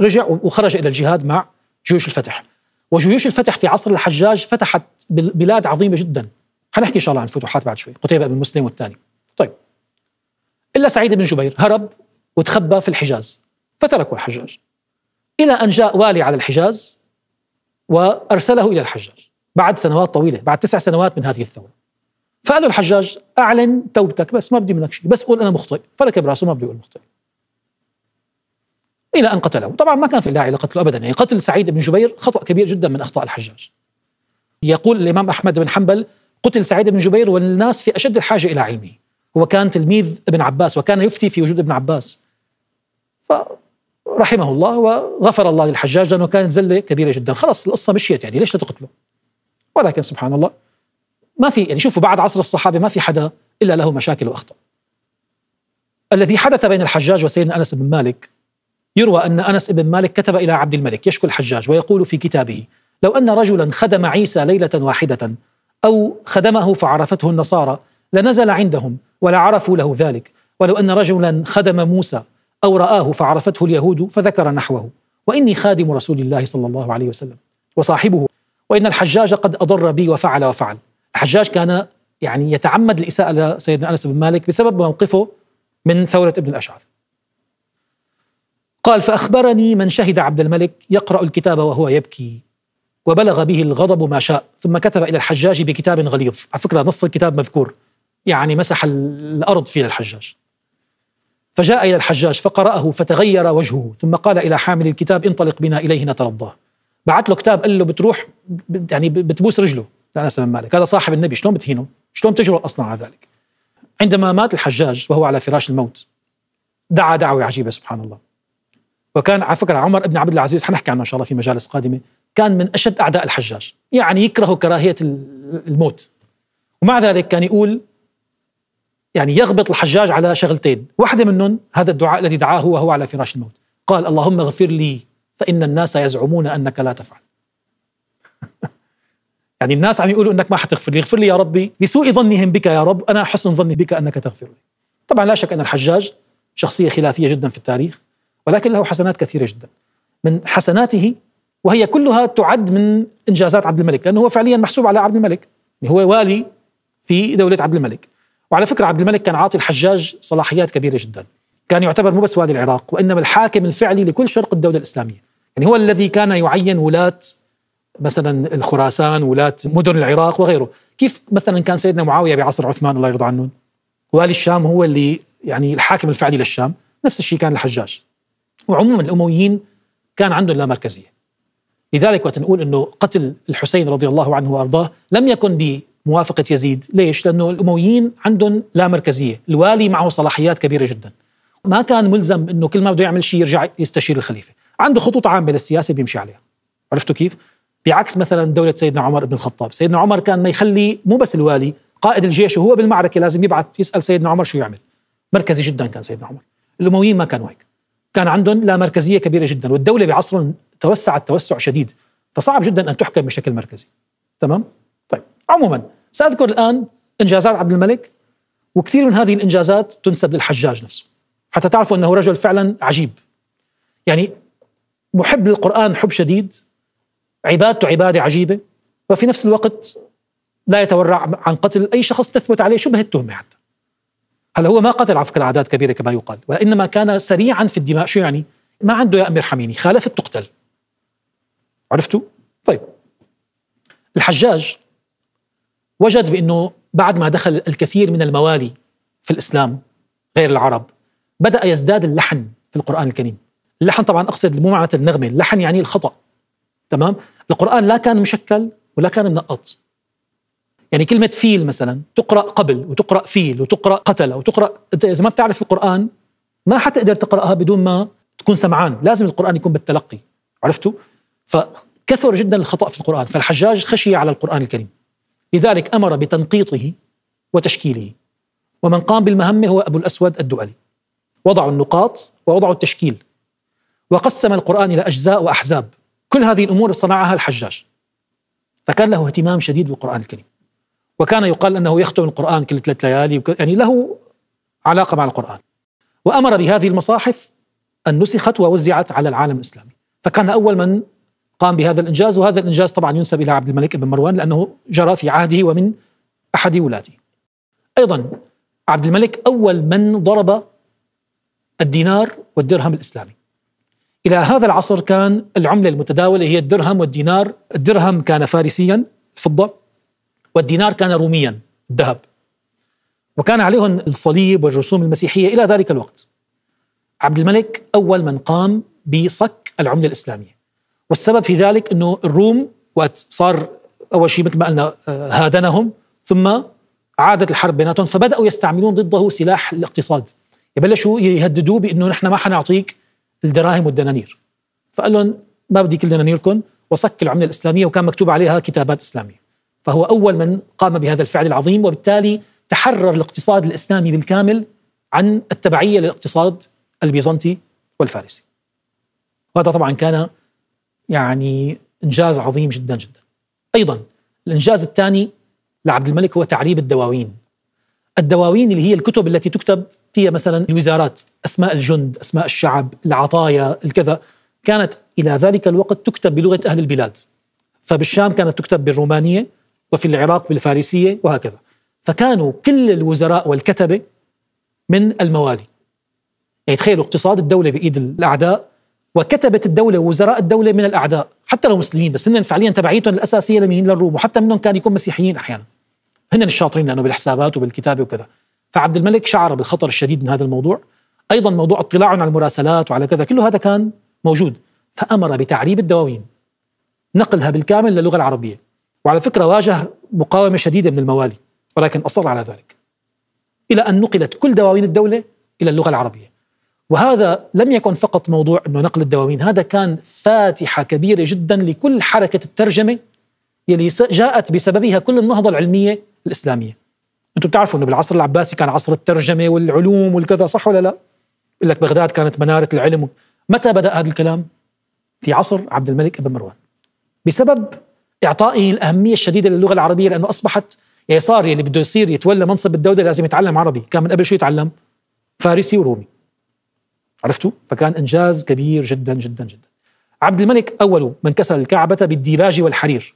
رجع وخرج الى الجهاد مع جيوش الفتح وجيوش الفتح في عصر الحجاج فتحت بلاد عظيمه جدا حنحكي ان شاء الله عن الفتوحات بعد شوي قتيبة بن مسلم والثاني طيب إلا سعيد بن جبير هرب وتخبى في الحجاز فتركوا الحجاج إلى أن جاء والي على الحجاز وأرسله إلى الحجاج بعد سنوات طويلة بعد تسع سنوات من هذه الثورة فقال له الحجاج اعلن توبتك بس ما بدي منك شيء بس قول انا مخطئ فلك براسه ما بدي اقول مخطئ الى ان قتله طبعا ما كان في داعي لقتله ابدا يعني قتل سعيد بن جبير خطا كبير جدا من اخطاء الحجاج يقول الامام احمد بن حنبل قتل سعيد بن جبير والناس في اشد الحاجه الى علمه هو كان تلميذ ابن عباس وكان يفتي في وجود ابن عباس فرحمه الله وغفر الله للحجاج لانه كانت زله كبيره جدا خلص القصه مشيت يعني ليش لا تقتله ولكن سبحان الله ما في يعني شوفوا بعد عصر الصحابه ما في حدا الا له مشاكل واخطاء الذي حدث بين الحجاج وسيدنا انس بن مالك يروى ان انس بن مالك كتب الى عبد الملك يشكو الحجاج ويقول في كتابه لو ان رجلا خدم عيسى ليله واحده او خدمه فعرفته النصارى لنزل عندهم ولا عرفوا له ذلك ولو ان رجلا خدم موسى او راه فعرفته اليهود فذكر نحوه واني خادم رسول الله صلى الله عليه وسلم وصاحبه وان الحجاج قد اضر بي وفعل وفعل الحجاج كان يعني يتعمد الإساءة لسيدنا أنس بن مالك بسبب موقفه من ثورة ابن الأشعث قال فأخبرني من شهد عبد الملك يقرأ الكتاب وهو يبكي وبلغ به الغضب ما شاء ثم كتب إلى الحجاج بكتاب غليظ على فكرة نص الكتاب مذكور يعني مسح الأرض فيه للحجاج فجاء إلى الحجاج فقرأه فتغير وجهه ثم قال إلى حامل الكتاب انطلق بنا إليه نترضاه بعت له كتاب قال له بتروح يعني بتبوس رجله انس بن مالك هذا صاحب النبي شلون بتهينه شلون تجرؤ أصلا على ذلك عندما مات الحجاج وهو على فراش الموت دعا دعوة عجيبة سبحان الله وكان على فكرة عمر بن عبد العزيز حنحكي عنه إن شاء الله في مجالس قادمة كان من أشد أعداء الحجاج يعني يكره كراهية الموت ومع ذلك كان يقول يعني يغبط الحجاج على شغلتين واحدة منهم هذا الدعاء الذي دعاه وهو على فراش الموت قال اللهم اغفر لي فإن الناس يزعمون أنك لا تفعل يعني الناس عم يقولوا انك ما حتغفر لي اغفر لي يا ربي لسوء ظنهم بك يا رب انا حسن ظني بك انك تغفر لي طبعا لا شك ان الحجاج شخصيه خلافيه جدا في التاريخ ولكن له حسنات كثيره جدا من حسناته وهي كلها تعد من انجازات عبد الملك لانه هو فعليا محسوب على عبد الملك يعني هو والي في دوله عبد الملك وعلى فكره عبد الملك كان عاطي الحجاج صلاحيات كبيره جدا كان يعتبر مو بس والي العراق وانما الحاكم الفعلي لكل شرق الدوله الاسلاميه يعني هو الذي كان يعين ولاه مثلا الخراسان ولاة مدن العراق وغيره كيف مثلا كان سيدنا معاوية بعصر عثمان الله يرضى عنه والي الشام هو اللي يعني الحاكم الفعلي للشام نفس الشيء كان الحجاج وعموما الأمويين كان عندهم لا مركزية لذلك وقت نقول انه قتل الحسين رضي الله عنه وارضاه لم يكن بموافقه يزيد، ليش؟ لانه الامويين عندهم لا مركزيه، الوالي معه صلاحيات كبيره جدا. ما كان ملزم انه كل ما بده يعمل شيء يرجع يستشير الخليفه، عنده خطوط عامه للسياسه بيمشي عليها. عرفتوا كيف؟ بعكس مثلا دولة سيدنا عمر بن الخطاب سيدنا عمر كان ما يخلي مو بس الوالي قائد الجيش وهو بالمعركة لازم يبعث يسأل سيدنا عمر شو يعمل مركزي جدا كان سيدنا عمر الأمويين ما كانوا هيك كان عندهم لا مركزية كبيرة جدا والدولة بعصر توسعت توسع شديد فصعب جدا أن تحكم بشكل مركزي تمام؟ طيب عموما سأذكر الآن إنجازات عبد الملك وكثير من هذه الإنجازات تنسب للحجاج نفسه حتى تعرفوا أنه رجل فعلا عجيب يعني محب للقرآن حب شديد عبادته عبادة عجيبة وفي نفس الوقت لا يتورع عن قتل أي شخص تثبت عليه شبهة تهمة حتى هلا هو ما قتل على فكرة أعداد كبيرة كما يقال وإنما كان سريعا في الدماء شو يعني ما عنده يا أمير حميني خالفت تقتل عرفتوا؟ طيب الحجاج وجد بأنه بعد ما دخل الكثير من الموالي في الإسلام غير العرب بدأ يزداد اللحن في القرآن الكريم اللحن طبعا أقصد مو معنى النغمة اللحن يعني الخطأ تمام القرآن لا كان مشكل ولا كان منقط يعني كلمة فيل مثلا تقرأ قبل وتقرأ فيل وتقرأ قتل وتقرأ أنت إذا ما بتعرف القرآن ما حتقدر تقرأها بدون ما تكون سمعان لازم القرآن يكون بالتلقي عرفتوا؟ فكثر جدا الخطأ في القرآن فالحجاج خشي على القرآن الكريم لذلك أمر بتنقيطه وتشكيله ومن قام بالمهمة هو أبو الأسود الدؤلي وضعوا النقاط ووضعوا التشكيل وقسم القرآن إلى أجزاء وأحزاب كل هذه الأمور صنعها الحجاج فكان له اهتمام شديد بالقرآن الكريم وكان يقال أنه يختم القرآن كل ثلاث ليالي يعني له علاقة مع القرآن وأمر بهذه المصاحف أن نسخت ووزعت على العالم الإسلامي فكان أول من قام بهذا الإنجاز وهذا الإنجاز طبعا ينسب إلى عبد الملك بن مروان لأنه جرى في عهده ومن أحد ولاته أيضا عبد الملك أول من ضرب الدينار والدرهم الإسلامي إلى هذا العصر كان العملة المتداولة هي الدرهم والدينار الدرهم كان فارسيا الفضة والدينار كان روميا الذهب وكان عليهم الصليب والرسوم المسيحية إلى ذلك الوقت عبد الملك أول من قام بصك العملة الإسلامية والسبب في ذلك أنه الروم وقت صار أول شيء مثل ما قلنا آه، هادنهم ثم عادت الحرب بيناتهم فبدأوا يستعملون ضده سلاح الاقتصاد يبلشوا يهددوه بأنه نحن ما حنعطيك الدراهم والدنانير فقال لهم ما بدي كل دنانيركم وصك العمله الاسلاميه وكان مكتوب عليها كتابات اسلاميه فهو اول من قام بهذا الفعل العظيم وبالتالي تحرر الاقتصاد الاسلامي بالكامل عن التبعيه للاقتصاد البيزنطي والفارسي وهذا طبعا كان يعني انجاز عظيم جدا جدا ايضا الانجاز الثاني لعبد الملك هو تعريب الدواوين الدواوين اللي هي الكتب التي تكتب هي مثلا الوزارات أسماء الجند أسماء الشعب العطايا الكذا كانت إلى ذلك الوقت تكتب بلغة أهل البلاد فبالشام كانت تكتب بالرومانية وفي العراق بالفارسية وهكذا فكانوا كل الوزراء والكتبة من الموالي يعني تخيلوا اقتصاد الدولة بإيد الأعداء وكتبت الدولة ووزراء الدولة من الأعداء حتى لو مسلمين بس هن فعليا تبعيتهم الأساسية لمين للروم وحتى منهم كان يكون مسيحيين أحيانا هن الشاطرين لأنه بالحسابات وبالكتابة وكذا فعبد الملك شعر بالخطر الشديد من هذا الموضوع ايضا موضوع اطلاعهم على المراسلات وعلى كذا كله هذا كان موجود فامر بتعريب الدواوين نقلها بالكامل للغه العربيه وعلى فكره واجه مقاومه شديده من الموالي ولكن اصر على ذلك الى ان نقلت كل دواوين الدوله الى اللغه العربيه وهذا لم يكن فقط موضوع انه نقل الدواوين هذا كان فاتحه كبيره جدا لكل حركه الترجمه يلي جاءت بسببها كل النهضه العلميه الاسلاميه انتم بتعرفوا انه بالعصر العباسي كان عصر الترجمه والعلوم والكذا صح ولا لا؟ بقول لك بغداد كانت مناره العلم متى بدا هذا الكلام؟ في عصر عبد الملك بن مروان بسبب اعطائه الاهميه الشديده للغه العربيه لانه اصبحت يعني صار اللي بده يصير يتولى منصب الدوله لازم يتعلم عربي، كان من قبل شو يتعلم؟ فارسي ورومي. عرفتوا؟ فكان انجاز كبير جدا جدا جدا. عبد الملك اول من كسر الكعبه بالديباج والحرير.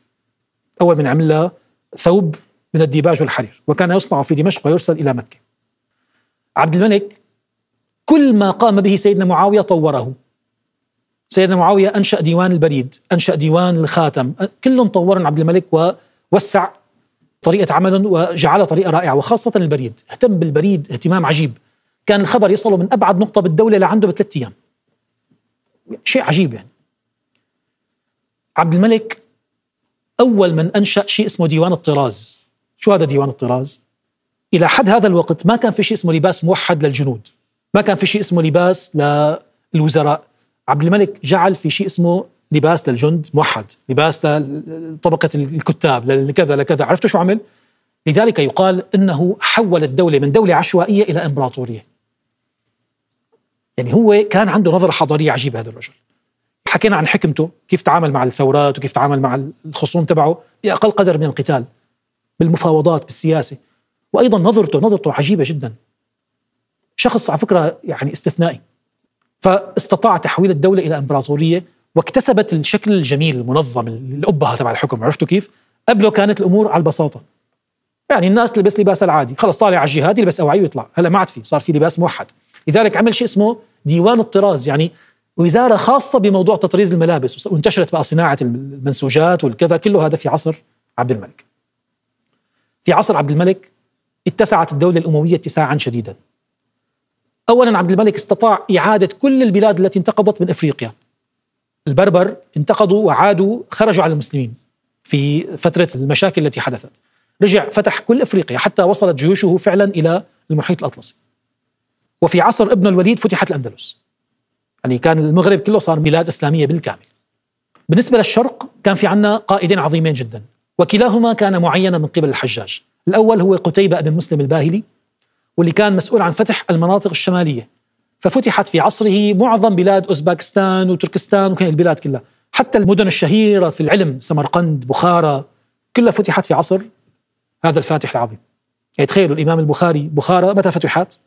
اول من عمل ثوب من الديباج والحرير وكان يصنع في دمشق ويرسل إلى مكة عبد الملك كل ما قام به سيدنا معاوية طوره سيدنا معاوية أنشأ ديوان البريد أنشأ ديوان الخاتم كلهم طورهم عبد الملك ووسع طريقة عمل وجعلها طريقة رائعة وخاصة البريد اهتم بالبريد اهتمام عجيب كان الخبر يصله من أبعد نقطة بالدولة لعنده بثلاث أيام شيء عجيب يعني عبد الملك أول من أنشأ شيء اسمه ديوان الطراز شو هذا ديوان الطراز الى حد هذا الوقت ما كان في شيء اسمه لباس موحد للجنود ما كان في شيء اسمه لباس للوزراء عبد الملك جعل في شيء اسمه لباس للجند موحد لباس لطبقة الكتاب لكذا لكذا عرفتوا شو عمل؟ لذلك يقال إنه حول الدولة من دولة عشوائية إلى إمبراطورية يعني هو كان عنده نظرة حضارية عجيبة هذا الرجل حكينا عن حكمته كيف تعامل مع الثورات وكيف تعامل مع الخصوم تبعه بأقل قدر من القتال بالمفاوضات بالسياسه وايضا نظرته نظرته عجيبه جدا شخص على فكره يعني استثنائي فاستطاع تحويل الدوله الى امبراطوريه واكتسبت الشكل الجميل المنظم الابهه تبع الحكم عرفتوا كيف؟ قبله كانت الامور على البساطه يعني الناس تلبس لباس العادي خلص طالع على الجهاد يلبس أوعي ويطلع هلا ما عاد في صار في لباس موحد لذلك عمل شيء اسمه ديوان الطراز يعني وزاره خاصه بموضوع تطريز الملابس وانتشرت بقى صناعه المنسوجات والكذا كله هذا في عصر عبد الملك في عصر عبد الملك اتسعت الدولة الأموية اتساعا شديدا أولا عبد الملك استطاع إعادة كل البلاد التي انتقضت من إفريقيا البربر انتقضوا وعادوا خرجوا على المسلمين في فترة المشاكل التي حدثت رجع فتح كل إفريقيا حتى وصلت جيوشه فعلا إلى المحيط الأطلسي وفي عصر ابن الوليد فتحت الأندلس يعني كان المغرب كله صار بلاد إسلامية بالكامل بالنسبة للشرق كان في عنا قائدين عظيمين جدا وكلاهما كان معينا من قبل الحجاج الأول هو قتيبة بن مسلم الباهلي واللي كان مسؤول عن فتح المناطق الشمالية ففتحت في عصره معظم بلاد أوزباكستان وتركستان وكان البلاد كلها حتى المدن الشهيرة في العلم سمرقند بخارى كلها فتحت في عصر هذا الفاتح العظيم يعني تخيلوا الإمام البخاري بخارى متى فتحت؟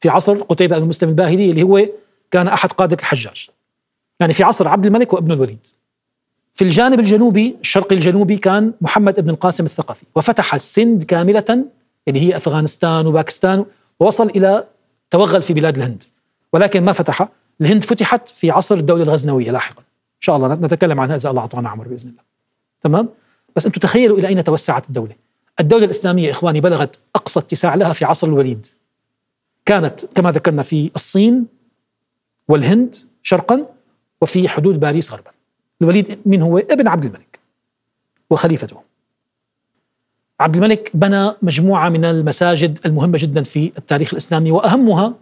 في عصر قتيبة بن مسلم الباهلي اللي هو كان أحد قادة الحجاج يعني في عصر عبد الملك وابن الوليد في الجانب الجنوبي الشرقي الجنوبي كان محمد بن القاسم الثقفي وفتح السند كاملة اللي يعني هي أفغانستان وباكستان ووصل إلى توغل في بلاد الهند ولكن ما فتح الهند فتحت في عصر الدولة الغزنوية لاحقا إن شاء الله نتكلم عنها إذا الله أعطانا عمر بإذن الله تمام بس أنتم تخيلوا إلى أين توسعت الدولة الدولة الإسلامية إخواني بلغت أقصى اتساع لها في عصر الوليد كانت كما ذكرنا في الصين والهند شرقا وفي حدود باريس غربا الوليد من هو؟ ابن عبد الملك وخليفته عبد الملك بنى مجموعة من المساجد المهمة جدا في التاريخ الإسلامي وأهمها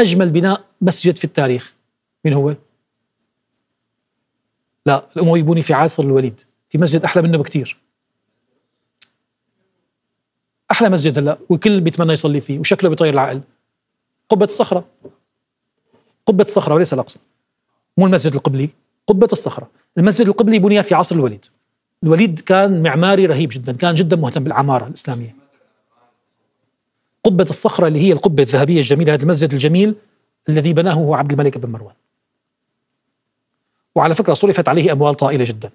أجمل بناء مسجد في التاريخ من هو؟ لا الأموي بني في عصر الوليد في مسجد أحلى منه بكتير أحلى مسجد هلا وكل بيتمنى يصلي فيه وشكله بيطير العقل قبة الصخرة قبة الصخرة وليس الأقصى مو المسجد القبلي قبة الصخرة المسجد القبلي بني في عصر الوليد الوليد كان معماري رهيب جدا كان جدا مهتم بالعمارة الإسلامية قبة الصخرة اللي هي القبة الذهبية الجميلة هذا المسجد الجميل الذي بناه هو عبد الملك بن مروان وعلى فكرة صرفت عليه أموال طائلة جدا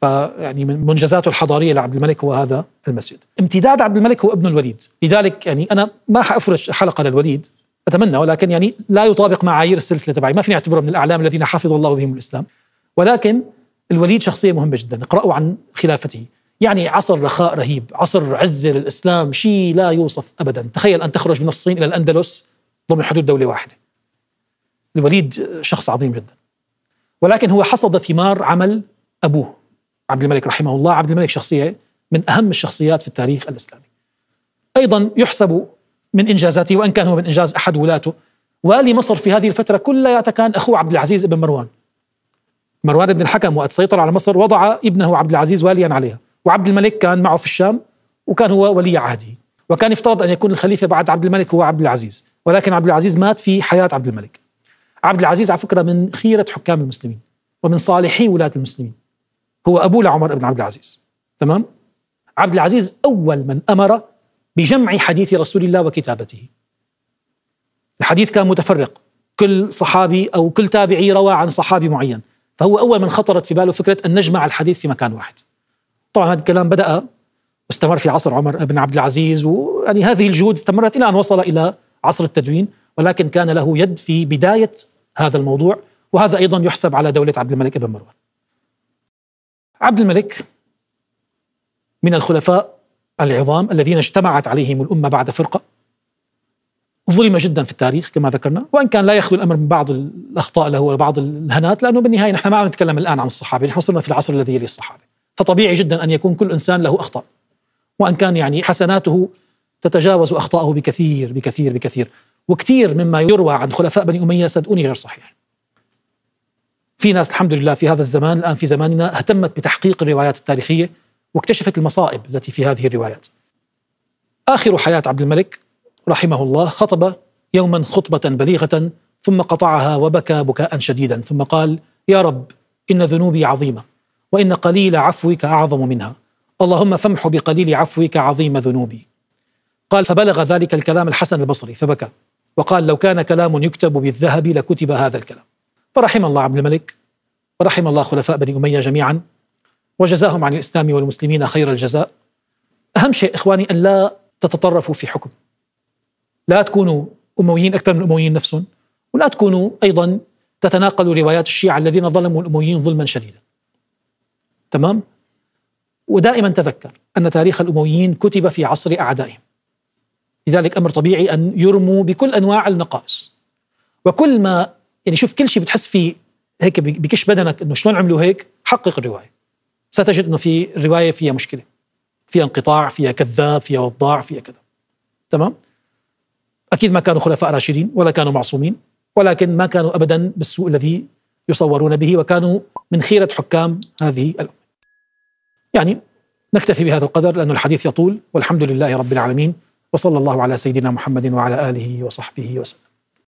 فيعني من منجزاته الحضارية لعبد الملك هو هذا المسجد امتداد عبد الملك هو ابن الوليد لذلك يعني أنا ما حأفرش حلقة للوليد اتمنى ولكن يعني لا يطابق معايير السلسله تبعي ما فيني اعتبره من الاعلام الذين حفظ الله بهم الاسلام ولكن الوليد شخصيه مهمه جدا اقراوا عن خلافته يعني عصر رخاء رهيب عصر عزه للاسلام شيء لا يوصف ابدا تخيل ان تخرج من الصين الى الاندلس ضمن حدود دوله واحده الوليد شخص عظيم جدا ولكن هو حصد ثمار عمل ابوه عبد الملك رحمه الله عبد الملك شخصيه من اهم الشخصيات في التاريخ الاسلامي ايضا يحسب من إنجازاته وإن كان هو من إنجاز أحد ولاته والي مصر في هذه الفترة كلياتها كان أخوه عبد العزيز بن مروان مروان بن الحكم وقت سيطر على مصر وضع ابنه عبد العزيز واليا عليها وعبد الملك كان معه في الشام وكان هو ولي عهده وكان يفترض أن يكون الخليفة بعد عبد الملك هو عبد العزيز ولكن عبد العزيز مات في حياة عبد الملك عبد العزيز على فكرة من خيرة حكام المسلمين ومن صالحي ولاة المسلمين هو أبوه لعمر بن عبد العزيز تمام؟ عبد العزيز أول من أمر بجمع حديث رسول الله وكتابته الحديث كان متفرق كل صحابي أو كل تابعي روى عن صحابي معين فهو أول من خطرت في باله فكرة أن نجمع الحديث في مكان واحد طبعا هذا الكلام بدأ واستمر في عصر عمر بن عبد العزيز ويعني هذه الجهود استمرت إلى أن وصل إلى عصر التدوين ولكن كان له يد في بداية هذا الموضوع وهذا أيضا يحسب على دولة عبد الملك بن مروان عبد الملك من الخلفاء العظام الذين اجتمعت عليهم الأمة بعد فرقة ظلم جدا في التاريخ كما ذكرنا وإن كان لا يخلو الأمر من بعض الأخطاء له وبعض الهنات لأنه بالنهاية نحن ما عم نتكلم الآن عن الصحابة نحن صرنا في العصر الذي يلي الصحابة فطبيعي جدا أن يكون كل إنسان له أخطاء وإن كان يعني حسناته تتجاوز أخطاءه بكثير بكثير بكثير وكثير مما يروى عن خلفاء بني أمية صدقوني غير صحيح في ناس الحمد لله في هذا الزمان الآن في زماننا اهتمت بتحقيق الروايات التاريخية واكتشفت المصائب التي في هذه الروايات آخر حياة عبد الملك رحمه الله خطب يوما خطبة بليغة ثم قطعها وبكى بكاء شديدا ثم قال يا رب إن ذنوبي عظيمة وإن قليل عفوك أعظم منها اللهم فامح بقليل عفوك عظيم ذنوبي قال فبلغ ذلك الكلام الحسن البصري فبكى وقال لو كان كلام يكتب بالذهب لكتب هذا الكلام فرحم الله عبد الملك ورحم الله خلفاء بني أمية جميعا وجزاهم عن الإسلام والمسلمين خير الجزاء أهم شيء إخواني أن لا تتطرفوا في حكم لا تكونوا أمويين أكثر من الأمويين نفسهم ولا تكونوا أيضا تتناقلوا روايات الشيعة الذين ظلموا الأمويين ظلما شديدا تمام؟ ودائما تذكر أن تاريخ الأمويين كتب في عصر أعدائهم لذلك أمر طبيعي أن يرموا بكل أنواع النقائص وكل ما يعني شوف كل شيء بتحس فيه هيك بكش بدنك انه شلون عملوا هيك حقق الروايه ستجد انه في روايه فيها مشكله فيها انقطاع فيها كذاب فيها وضاع فيها كذا تمام اكيد ما كانوا خلفاء راشدين ولا كانوا معصومين ولكن ما كانوا ابدا بالسوء الذي يصورون به وكانوا من خيره حكام هذه الامه يعني نكتفي بهذا القدر لان الحديث يطول والحمد لله رب العالمين وصلى الله على سيدنا محمد وعلى اله وصحبه وسلم